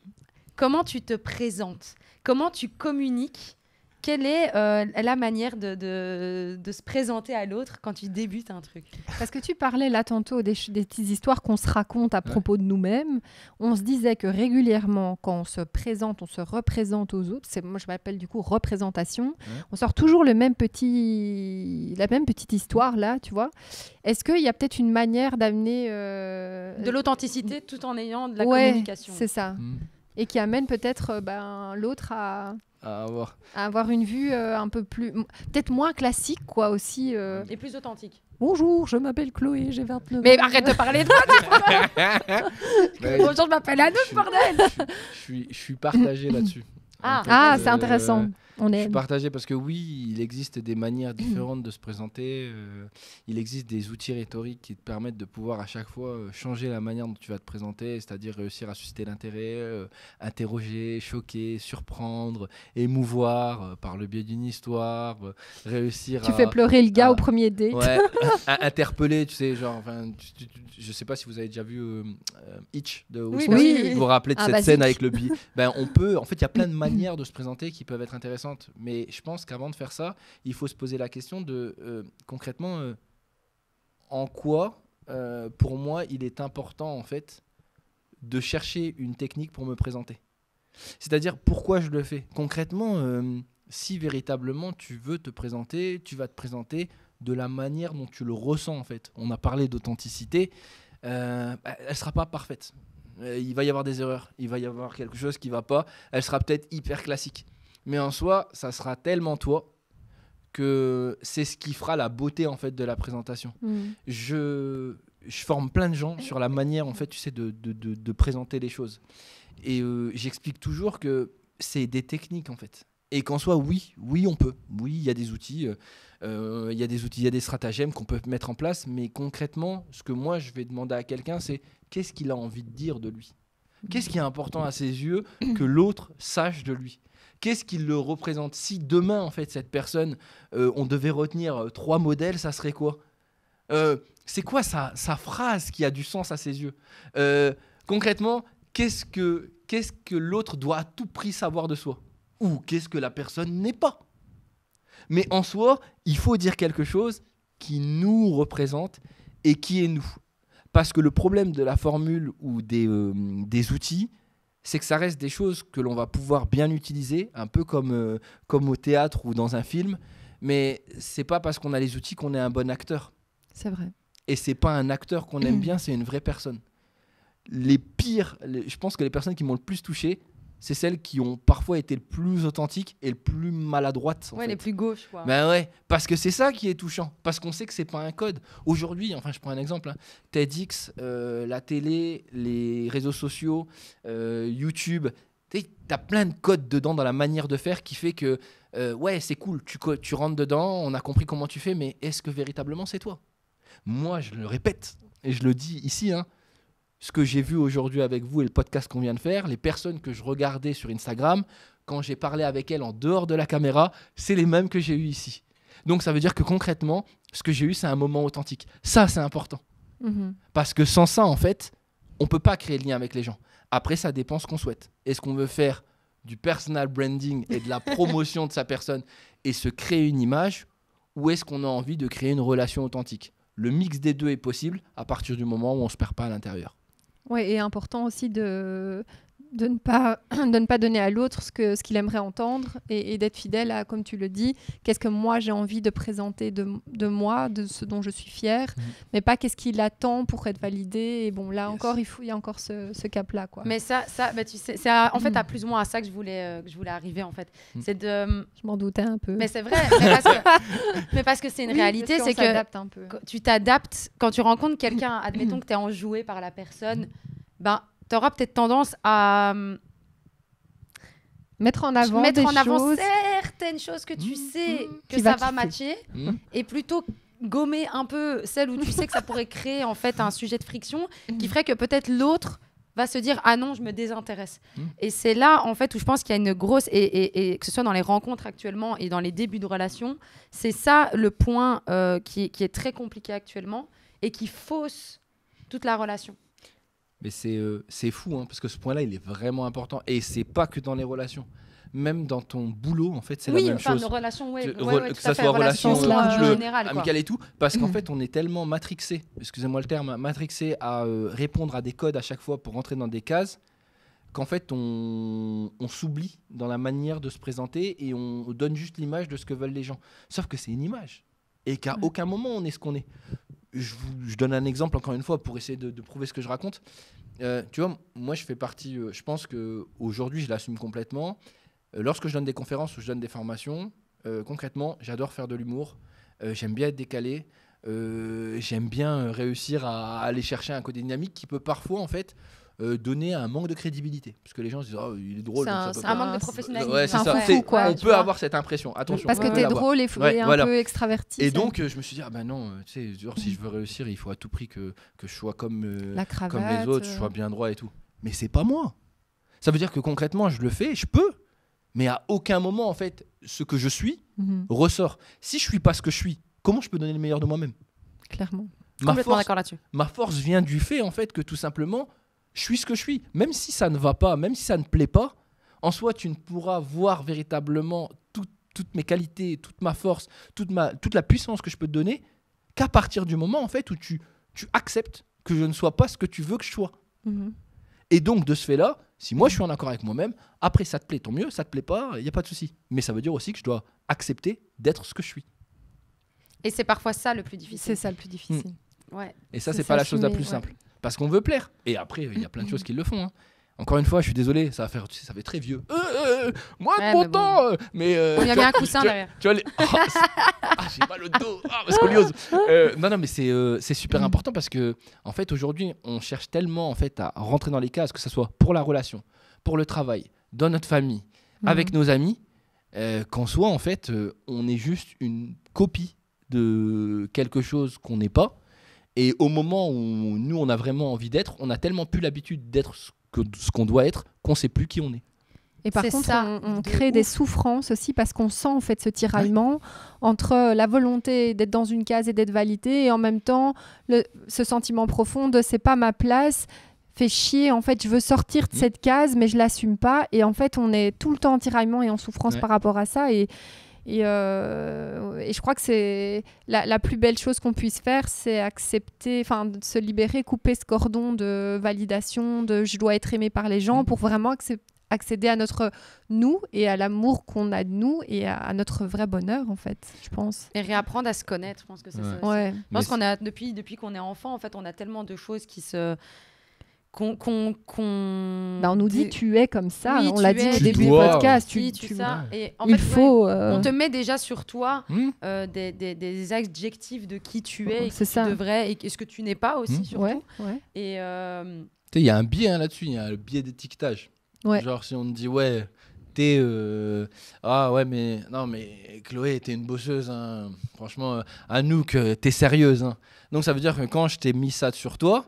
Comment tu te présentes Comment tu communiques quelle est euh, la manière de, se présenter à l'autre quand tu débutes un truc Parce que tu parlais là tantôt des, petites histoires qu'on se raconte à propos de nous-mêmes. On se disait que régulièrement, quand on se présente, on se représente aux autres. C'est moi je m'appelle du coup représentation. On sort toujours le même petit, la même petite histoire là, tu vois. Est-ce qu'il y a peut-être une manière d'amener euh, de l'authenticité tout en ayant de la ouais, communication C'est ça. Mm. Et qui amène peut-être euh, ben, l'autre à à avoir. une vue euh, un peu plus. Peut-être moins classique, quoi, aussi. Euh. Et plus authentique. Bonjour, je m'appelle Chloé, j'ai 29 Mais Mais arrête de parler de moi, bah, Bonjour, je m'appelle Anouk, bordel je suis, je suis partagé là-dessus. ah, ah euh, c'est intéressant. On est... partagé parce que oui, il existe des manières différentes de se présenter. Euh, il existe des outils rhétoriques qui te permettent de pouvoir à chaque fois euh, changer la manière dont tu vas te présenter, c'est-à-dire réussir à susciter l'intérêt, euh, interroger, choquer, surprendre, émouvoir par le biais d'une histoire, réussir. Tu fais pleurer le gars au premier dé. Ouais, interpeller, tu sais, genre, enfin, je sais pas si vous avez déjà vu Itch de bah Vous vous rappelez de ah, cette bah, scène avec le bi ben, on peut, en fait, il y a plein de manières de se présenter qui peuvent être intéressantes. Mais je pense qu'avant de faire ça, il faut se poser la question de euh, concrètement euh, en quoi, euh, pour moi, il est important en fait de chercher une technique pour me présenter. C'est-à-dire pourquoi je le fais. Concrètement, si véritablement tu veux te présenter, tu vas te présenter de la manière dont tu le ressens en fait. On a parlé d'authenticité, bah, elle sera pas parfaite il va y avoir des erreurs, il va y avoir quelque chose qui va pas, elle sera peut-être hyper classique. Mais en soi, ça sera tellement toi que c'est ce qui fera la beauté en fait de la présentation. Mm. Je, forme plein de gens sur la manière en fait, tu sais, de, présenter les choses. Et euh, j'explique toujours que c'est des techniques en fait. Et qu'en soi, oui, oui, on peut. Oui, il y a des outils, euh, euh, il y a des outils, il y a des stratagèmes qu'on peut mettre en place. Mais concrètement, ce que moi je vais demander à quelqu'un, c'est qu'est-ce qu'il a envie de dire de lui. Qu'est-ce qui est important à ses yeux que l'autre sache de lui qu'est-ce qu'il le représente Si demain, en fait, cette personne, euh, on devait retenir euh, trois modèles, ça serait quoi euh, C'est quoi sa, sa, phrase qui a du sens à ses yeux Concrètement, qu'est-ce que, qu'est-ce que l'autre doit à tout prix savoir de soi Ou qu'est-ce que la personne n'est pas Mais en soi, il faut dire quelque chose qui nous représente et qui est nous. Parce que le problème de la formule ou des outils, c'est que ça reste des choses que l'on va pouvoir bien utiliser, un peu comme, euh, comme au théâtre ou dans un film. Mais c'est pas parce qu'on a les outils qu'on est un bon acteur. C'est vrai. Et c'est pas un acteur qu'on aime bien, c'est une vraie personne. Les pires, je pense que les personnes qui m'ont le plus touché, c'est celles qui ont parfois été le plus authentiques et le plus maladroites. ouais, les plus gauches, Ben ouais, parce que c'est ça qui est touchant, parce qu'on sait que c'est pas un code. Aujourd'hui, enfin, je prends un exemple, hein. TEDx, euh, la télé, les réseaux sociaux, euh, YouTube, tu as plein de codes dedans dans la manière de faire qui fait que, euh, ouais, c'est cool, tu, tu rentres dedans, on a compris comment tu fais, mais est-ce que véritablement c'est toi Moi, je le répète, et je le dis ici, hein, ce que j'ai vu aujourd'hui avec vous et le podcast qu'on vient de faire, les personnes que je regardais sur Instagram, quand j'ai parlé avec elles en dehors de la caméra, c'est les mêmes que j'ai eu ici. Donc ça veut dire que concrètement, ce que j'ai eu, c'est un moment authentique. Ça, c'est important. Mhm. Parce que sans ça, en fait, on peut pas créer de lien avec les gens. Après, ça dépend ce qu'on souhaite. Est-ce qu'on veut faire du personal branding et de la promotion de sa personne et se créer une image ou est-ce qu'on a envie de créer une relation authentique Le mix des deux est possible à partir du moment où on se perd pas à l'intérieur. Oui, et important aussi de, de ne pas, ne pas donner à l'autre ce qu'il ce qu'il aimerait entendre et, d'être fidèle à, comme tu le dis, qu'est-ce que moi j'ai envie de présenter de, moi, de ce dont je suis fière, mhm. mais pas qu'est-ce qu'il attend pour être validé. Et bon, là encore, il, faut, il y a encore ce, cap-là. quoi. Mais ça, ça bah, tu sais, c'est en fait à plus ou moins à ça que je voulais, euh, que je voulais arriver. en fait. Mm. C'est de... Euh, je m'en doutais un peu. Mais c'est vrai, mais parce que c'est une réalité, c'est que tu t'adaptes quand tu rencontres quelqu'un, admettons que tu es enjoué par la personne, ben tu auras peut-être tendance à hum, mettre en avant certaines choses que tu mmh. sais mmh. que ça va, matcher mmh. et plutôt gommer un peu celles où tu sais que ça pourrait créer en fait un sujet de friction qui ferait que peut-être l'autre va se dire ah non je me désintéresse et c'est là en fait où je pense qu'il y a une grosse et, et, que ce soit dans les rencontres actuellement et dans les débuts de relation c'est ça le point euh, qui, qui est très compliqué actuellement et qui fausse toute la relation mais c'est euh, fou, hein, parce que ce point-là, il est vraiment important. Et c'est pas que dans les relations. Même dans ton boulot, en fait, c'est la même enfin, chose. Nos relations, ouais, que ça soit relation euh, amicale et tout, parce qu'en mm. fait, on est tellement matrixé, excusez-moi le terme, matrixé à euh, répondre à des codes à chaque fois pour rentrer dans des cases, qu'en fait, on, on s'oublie dans la manière de se présenter et on donne juste l'image de ce que veulent les gens. Sauf que c'est une image et qu'à mm. aucun moment on est ce qu'on est je, donne un exemple encore une fois pour essayer de, prouver ce que je raconte. Euh, tu vois, moi je fais partie, euh, je pense qu'aujourd'hui je l'assume complètement. Euh, lorsque je donne des conférences ou je donne des formations, concrètement, j'adore faire de l'humour, j'aime bien être décalé, j'aime bien réussir à, à aller chercher un côté dynamique qui peut parfois en fait euh, donner un manque de crédibilité. Parce que les gens se disent, oh, il est drôle. C'est un, manque de professionnalisme. quoi, on peut avoir cette impression. Attention. Parce que t'es drôle et, et un peu extraverti. Et donc, je me suis dit, ah ben non, tu sais, si je veux réussir, il faut à tout prix que, que je sois comme, euh, comme les autres, je euh. sois bien droit et tout. Mais c'est pas moi. Ça veut dire que concrètement, je le fais, je peux. Mais à aucun moment, en fait, ce que je suis mhm. ressort. Si je suis pas ce que je suis, comment je peux donner le meilleur de moi-même Clairement. d'accord là-dessus. ma force vient du fait en fait que tout simplement je suis ce que je suis. Même si ça ne va pas, même si ça ne plaît pas, en soi, tu ne pourras voir véritablement toutes mes qualités, toute ma force, toute, la puissance que je peux te donner qu'à partir du moment en fait où tu, acceptes que je ne sois pas ce que tu veux que je sois. Mhm. Et donc, de ce fait-là, si moi je suis en accord avec moi-même, après ça te plaît, tant mieux, ça te plaît pas, il n'y a pas de souci. Mais ça veut dire aussi que je dois accepter d'être ce que je suis. Et c'est parfois ça le plus difficile. C'est ça le plus difficile. Mm. Et ça, c'est pas la chose la plus simple parce qu'on veut plaire. Et après, il y a plein de choses qui le font. Hein. Encore une fois, je suis désolé, ça va faire, tu sais, ça fait très vieux. Euh, euh, euh, moi, de mon mais temps, il y avait un coussin derrière. Tu vois, ah, ah, j'ai pas le dos, ah, non, non, mais c'est, c'est super mm. important parce que, en fait, aujourd'hui, on cherche tellement en fait à rentrer dans les cases, que ce soit pour la relation, pour le travail, dans notre famille, avec mm. nos amis, qu'en soit, en fait, on est juste une copie de quelque chose qu'on n'est pas et au moment où nous, on a vraiment envie d'être, on a tellement plus l'habitude d'être ce qu'on doit être qu'on sait plus qui on est. Et par contre, ça. on, crée des souffrances aussi parce qu'on sent en fait ce tiraillement entre euh, la volonté d'être dans une case et d'être validé et en même temps ce sentiment profond de c'est pas ma place, fait chier, en fait je veux sortir de mmh. cette case mais je l'assume pas et en fait on est tout le temps en tiraillement et en souffrance par rapport à ça et, euh, et, je crois que c'est la, plus belle chose qu'on puisse faire, c'est accepter, enfin, se libérer, couper ce cordon de validation, de je dois être aimé par les gens, mm. pour vraiment accéder à notre nous et à l'amour qu'on a de nous et à, notre vrai bonheur en fait je pense et réapprendre à se connaître je pense que c'est ça ouais. je pense qu'on a depuis depuis qu'on est enfant en fait on a tellement de choses qui se qu'on. Bah, on nous dit tu es comme ça, on l'a dit au début du podcast. Tu, tu, ça. Et en On euh, te met déjà sur toi hmm. euh, des, des, des, adjectifs de qui tu es, et ça. tu devrais, et ce que tu n'es pas aussi, hmm. surtout. Et. Euh, il y a un biais hein, là-dessus, il y a le biais d'étiquetage. Genre, si on te dit, ouais, t'es ah ouais mais non mais Chloé t'es une bosseuse hein. franchement que Anouk t'es sérieuse hein. donc ça veut dire que quand je t'ai mis ça sur toi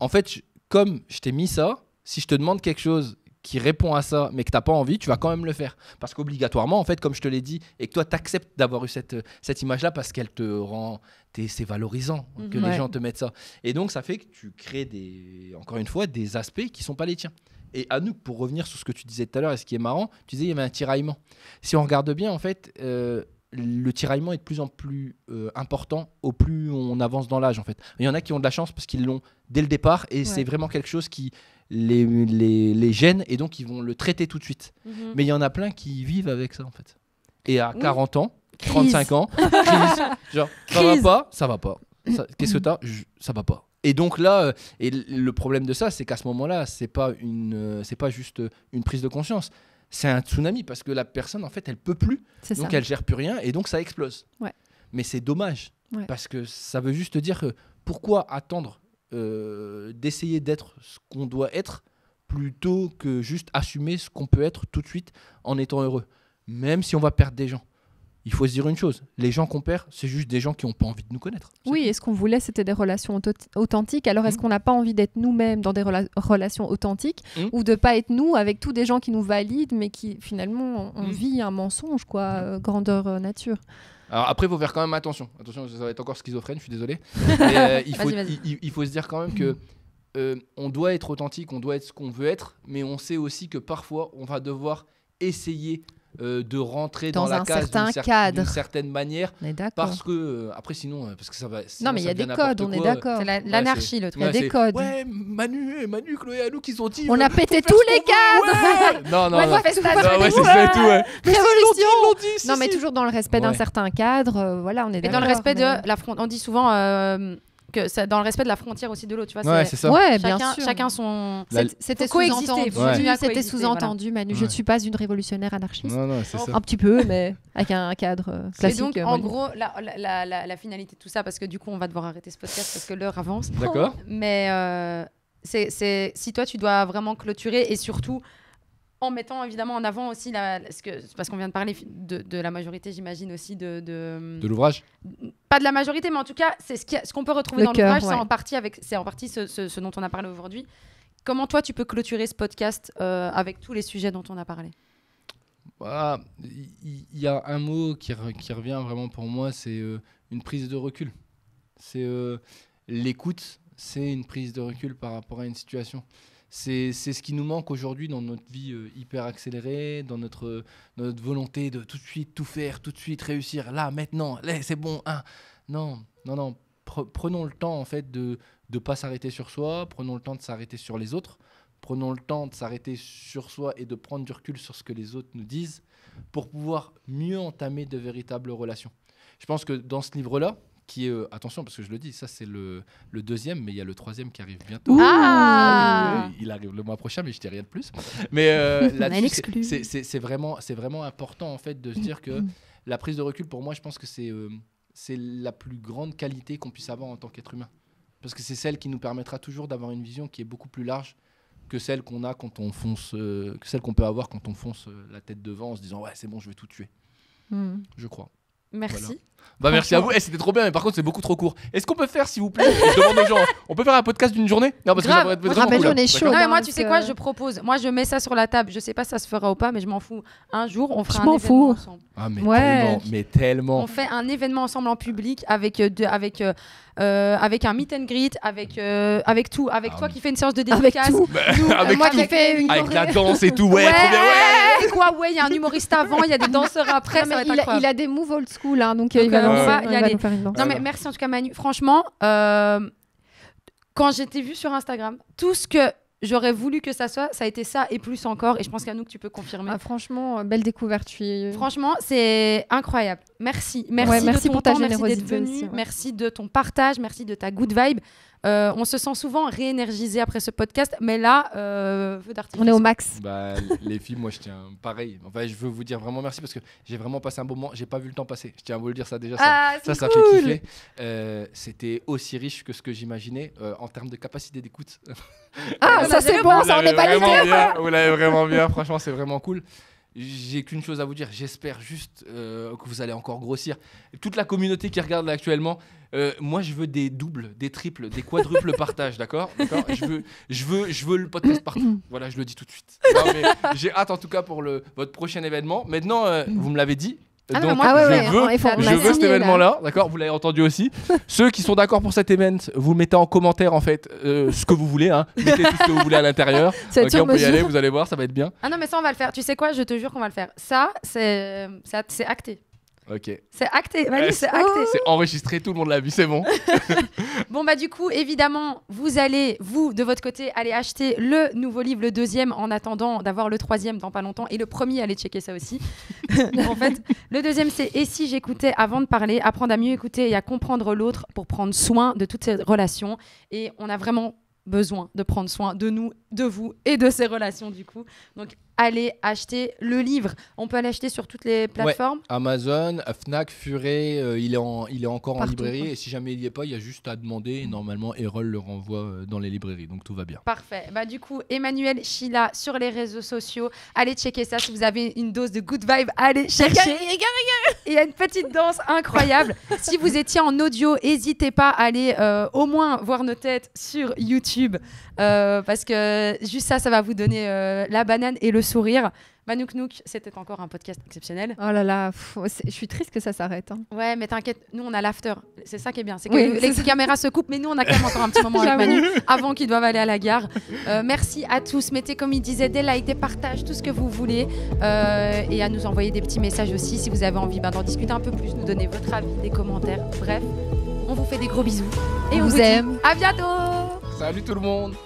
en fait comme je t'ai mis ça, si je te demande quelque chose qui répond à ça, mais que tu n'as pas envie, tu vas quand même le faire. Parce qu'obligatoirement, en fait, comme je te l'ai dit, et que toi, tu acceptes d'avoir eu cette, cette image-là parce qu'elle te rend. c'est valorisant mm-hmm. que les gens te mettent ça. Et donc, ça fait que tu crées, des, encore une fois, des aspects qui sont pas les tiens. Et à nous, pour revenir sur ce que tu disais tout à l'heure et ce qui est marrant, tu disais il y avait un tiraillement. Si on regarde bien, en fait, euh, le tiraillement est de plus en plus euh, important au plus on avance dans l'âge en fait. Il y en a qui ont de la chance parce qu'ils l'ont dès le départ et c'est vraiment quelque chose qui les, gêne et donc ils vont le traiter tout de suite. Mhm. Mais il y en a plein qui vivent avec ça en fait. Et à 40 ans, 35 ans, genre ça va pas, ça va pas. Qu'est-ce que t'as mhm. Ça va pas. Et donc là, euh, et le problème de ça, c'est qu'à ce moment-là, c'est pas euh, c'est pas juste une prise de conscience, c'est un tsunami parce que la personne, en fait, elle peut plus. Donc elle elle gère plus rien et donc ça explose. Mais c'est dommage parce que ça veut juste dire que pourquoi attendre euh, d'essayer d'être ce qu'on doit être plutôt que juste assumer ce qu'on peut être tout de suite en étant heureux, même si on va perdre des gens il faut se dire une chose les gens qu'on perd, c'est juste des gens qui n'ont pas envie de nous connaître. Oui, et ce qu'on voulait, c'était des relations authentiques. Alors, est-ce mmh. qu'on n'a pas envie d'être nous-mêmes dans des relations authentiques mmh. ou de pas être nous avec tous des gens qui nous valident, mais qui finalement, on, mmh. vit un mensonge, quoi, euh, grandeur euh, nature alors après, il faut faire quand même attention. Attention, ça va être encore schizophrène, je suis désolé. Euh, il, faut, se dire quand même que on doit être authentique, on doit être ce qu'on veut être, mais on sait aussi que parfois, on va devoir essayer euh, de rentrer dans, la un case certain cadre, d'une certaine manière. parce que euh, après, sinon, euh, parce que ça va. non, mais il y a des codes, on est d'accord. C'est l'anarchie, le truc. Il y a des codes. Ouais, Manu, Manu, Chloé, Alou, qui ont dit. On a pété tous les cadres. Non, non, non. C'est ça tout. Révolution. Non, mais toujours dans le respect d'un certain cadre. Voilà, on est. Et dans le respect de la On dit souvent que ça, dans le respect de la frontière aussi de l'autre, tu vois. Ouais, c'est ça. chacun, bien sûr. Chacun son. C'était sous-entendu. C'était sous-entendu, Je ne suis pas une révolutionnaire anarchiste. Oh. Un petit peu, mais avec un cadre euh, classique. donc, euh, en gros, la, finalité de tout ça, parce que du coup, on va devoir arrêter ce podcast parce que l'heure avance. D'accord. Mais euh, c'est si toi, tu dois vraiment clôturer et surtout en mettant évidemment en avant aussi parce qu'on vient de parler de, la majorité j'imagine aussi de de, l'ouvrage pas de la majorité mais en tout cas c'est ce qu'on peut retrouver dans l'ouvrage c'est en partie avec c'est en partie ce, dont on a parlé aujourd'hui comment toi tu peux clôturer ce podcast euh, avec tous les sujets dont on a parlé il y, a un mot qui, revient vraiment pour moi c'est euh, une prise de recul c'est euh, l'écoute c'est une prise de recul par rapport à une situation c'est ce qui nous manque aujourd'hui dans notre vie euh, hyper accélérée, dans notre, euh, notre volonté de tout de suite tout faire, tout de suite réussir, là, maintenant, c'est bon. Non, non, non. prenons le temps, en fait, de ne pas s'arrêter sur soi, prenons le temps de s'arrêter sur les autres, prenons le temps de s'arrêter sur soi et de prendre du recul sur ce que les autres nous disent pour pouvoir mieux entamer de véritables relations. Je pense que dans ce livre-là, qui euh, attention, parce que je le dis, ça c'est le, deuxième, mais il y a le troisième qui arrive bientôt. Ah. il arrive le mois prochain, mais je dis rien de plus. Mais euh, c'est vraiment, important en fait de se dire que mm, mm. la prise de recul, pour moi, je pense que euh, c'est la plus grande qualité qu'on puisse avoir en tant qu'être humain. Parce que c'est celle qui nous permettra toujours d'avoir une vision qui est beaucoup plus large que celle qu'on a quand on fonce, que celle qu'on peut avoir quand on fonce la tête devant en se disant ouais c'est bon je vais tout tuer. Mm. Je crois. Merci. Bah merci à vous. Et eh, c'était trop bien, mais par contre c'est beaucoup trop court. Est-ce qu'on peut faire, s'il vous plaît, je demande on peut faire un podcast d'une journée Non, parce Grave. que ça pourrait être cool, Non, mais moi, tu sais quoi, euh, je propose. Moi, je mets ça sur la table. Je sais pas si ça se fera ou pas, mais je m'en fous. Un jour, on fera je un événement fous. ensemble. Ah, mais tellement, mais tellement. On fait un événement ensemble en public avec, euh, avec euh, euh, avec un meet and greet, avec, euh, avec tout, avec ah, toi qui fais une séance de dédicace, avec tout. Nous, euh, avec moi tout. qui fais une avec la danse et tout, ouais, ouais, ouais. quoi, ouais, il y a un humoriste avant, il y a des danseurs après, non, ça va il, a, des moves old school, hein, donc, euh, il va, nous, aller. nous faire une danse. Non mais merci en tout cas Manu, franchement, quand j'étais vue sur Instagram, tout ce que j'aurais voulu que ça soit, ça a été ça et plus encore. Et je pense qu'à nous que tu peux confirmer. Ah, franchement, euh, belle découverte. Euh, franchement, c'est incroyable. Merci, merci, ton pour ta temps, merci merci de ton partage, merci de ta good vibe. Euh, on se sent souvent réénergisé après ce podcast, mais là, on est au max. Bah, les filles, moi, je tiens pareil. Enfin, je veux vous dire vraiment merci parce que j'ai vraiment passé un bon moment. J'ai pas vu le temps passer. Je tiens à vous le dire ça déjà. ça, ah, ça, fait kiffer. C'était aussi riche que ce que j'imaginais en termes de capacité d'écoute. Ah, ça c'est bon, ça on est pas Vous l'avez vraiment bien, franchement, c'est vraiment cool. J'ai qu'une chose à vous dire, j'espère juste euh, que vous allez encore grossir. Toute la communauté qui regarde là actuellement, euh, moi je veux des doubles, des triples, des quadruples partages, d'accord je veux, je, veux, je veux le podcast partout. Mm. voilà, je le dis tout de suite. J'ai hâte en tout cas pour le, votre prochain événement. Maintenant, euh, vous me l'avez dit, ah, ah je, veux, je cet événement-là, d'accord Vous l'avez entendu aussi. Ceux qui sont d'accord pour cet event, vous mettez en commentaire en fait euh, ce que vous voulez, hein. mettez tout ce que vous voulez à l'intérieur. vous allez peut y aller, vous allez voir, ça va être bien. Ah non, mais ça, on va le faire. Tu sais quoi Je te jure qu'on va le faire. Ça, c'est c'est acté. Ok. C'est acté. c'est acté. C'est enregistré, tout le monde l'a vu, c'est bon. bon, bah, du coup, évidemment, vous allez, vous, de votre côté, aller acheter le nouveau livre, le deuxième, en attendant d'avoir le troisième dans pas longtemps. Et le premier, allez checker ça aussi. en fait, le deuxième, c'est Et si j'écoutais avant de parler, apprendre à mieux écouter et à comprendre l'autre pour prendre soin de toutes ces relations. Et on a vraiment besoin de prendre soin de nous, de vous et de ces relations du coup. Donc aller acheter le livre. On peut l'acheter sur toutes les plateformes. Amazon, Fnac, Furet, euh, il, est il est encore en librairie. Et si jamais il n'y est pas, il y a juste à demander. normalement, Erol le renvoie euh, dans les librairies. Donc tout va bien. Parfait. Bah, du coup, Emmanuel Chila sur les réseaux sociaux. Allez checker ça. Si vous avez une dose de good vibe, allez chercher. Il y a une petite danse incroyable. si vous étiez en audio, n'hésitez pas à aller euh, au moins voir nos têtes sur YouTube. parce que juste ça, ça va vous donner la banane et le sourire. Manouk Nouk, c'était encore un podcast exceptionnel. Oh là là, je suis triste que ça s'arrête. Hein. Ouais, mais t'inquiète, nous on a l'after. C'est ça qui est bien. C'est que les caméras se coupent, mais nous on a quand même encore un petit moment avec Manu avant qu'ils doivent aller à la gare. Euh, merci à tous. Mettez, comme il disait, des likes, des partages, tout ce que vous voulez. Euh, et à nous envoyer des petits messages aussi si vous avez envie ben, d'en discuter un peu plus, nous donner votre avis, des commentaires. Bref, on vous fait des gros bisous. Et on, vous, aime. Dit à bientôt. Salut tout le monde.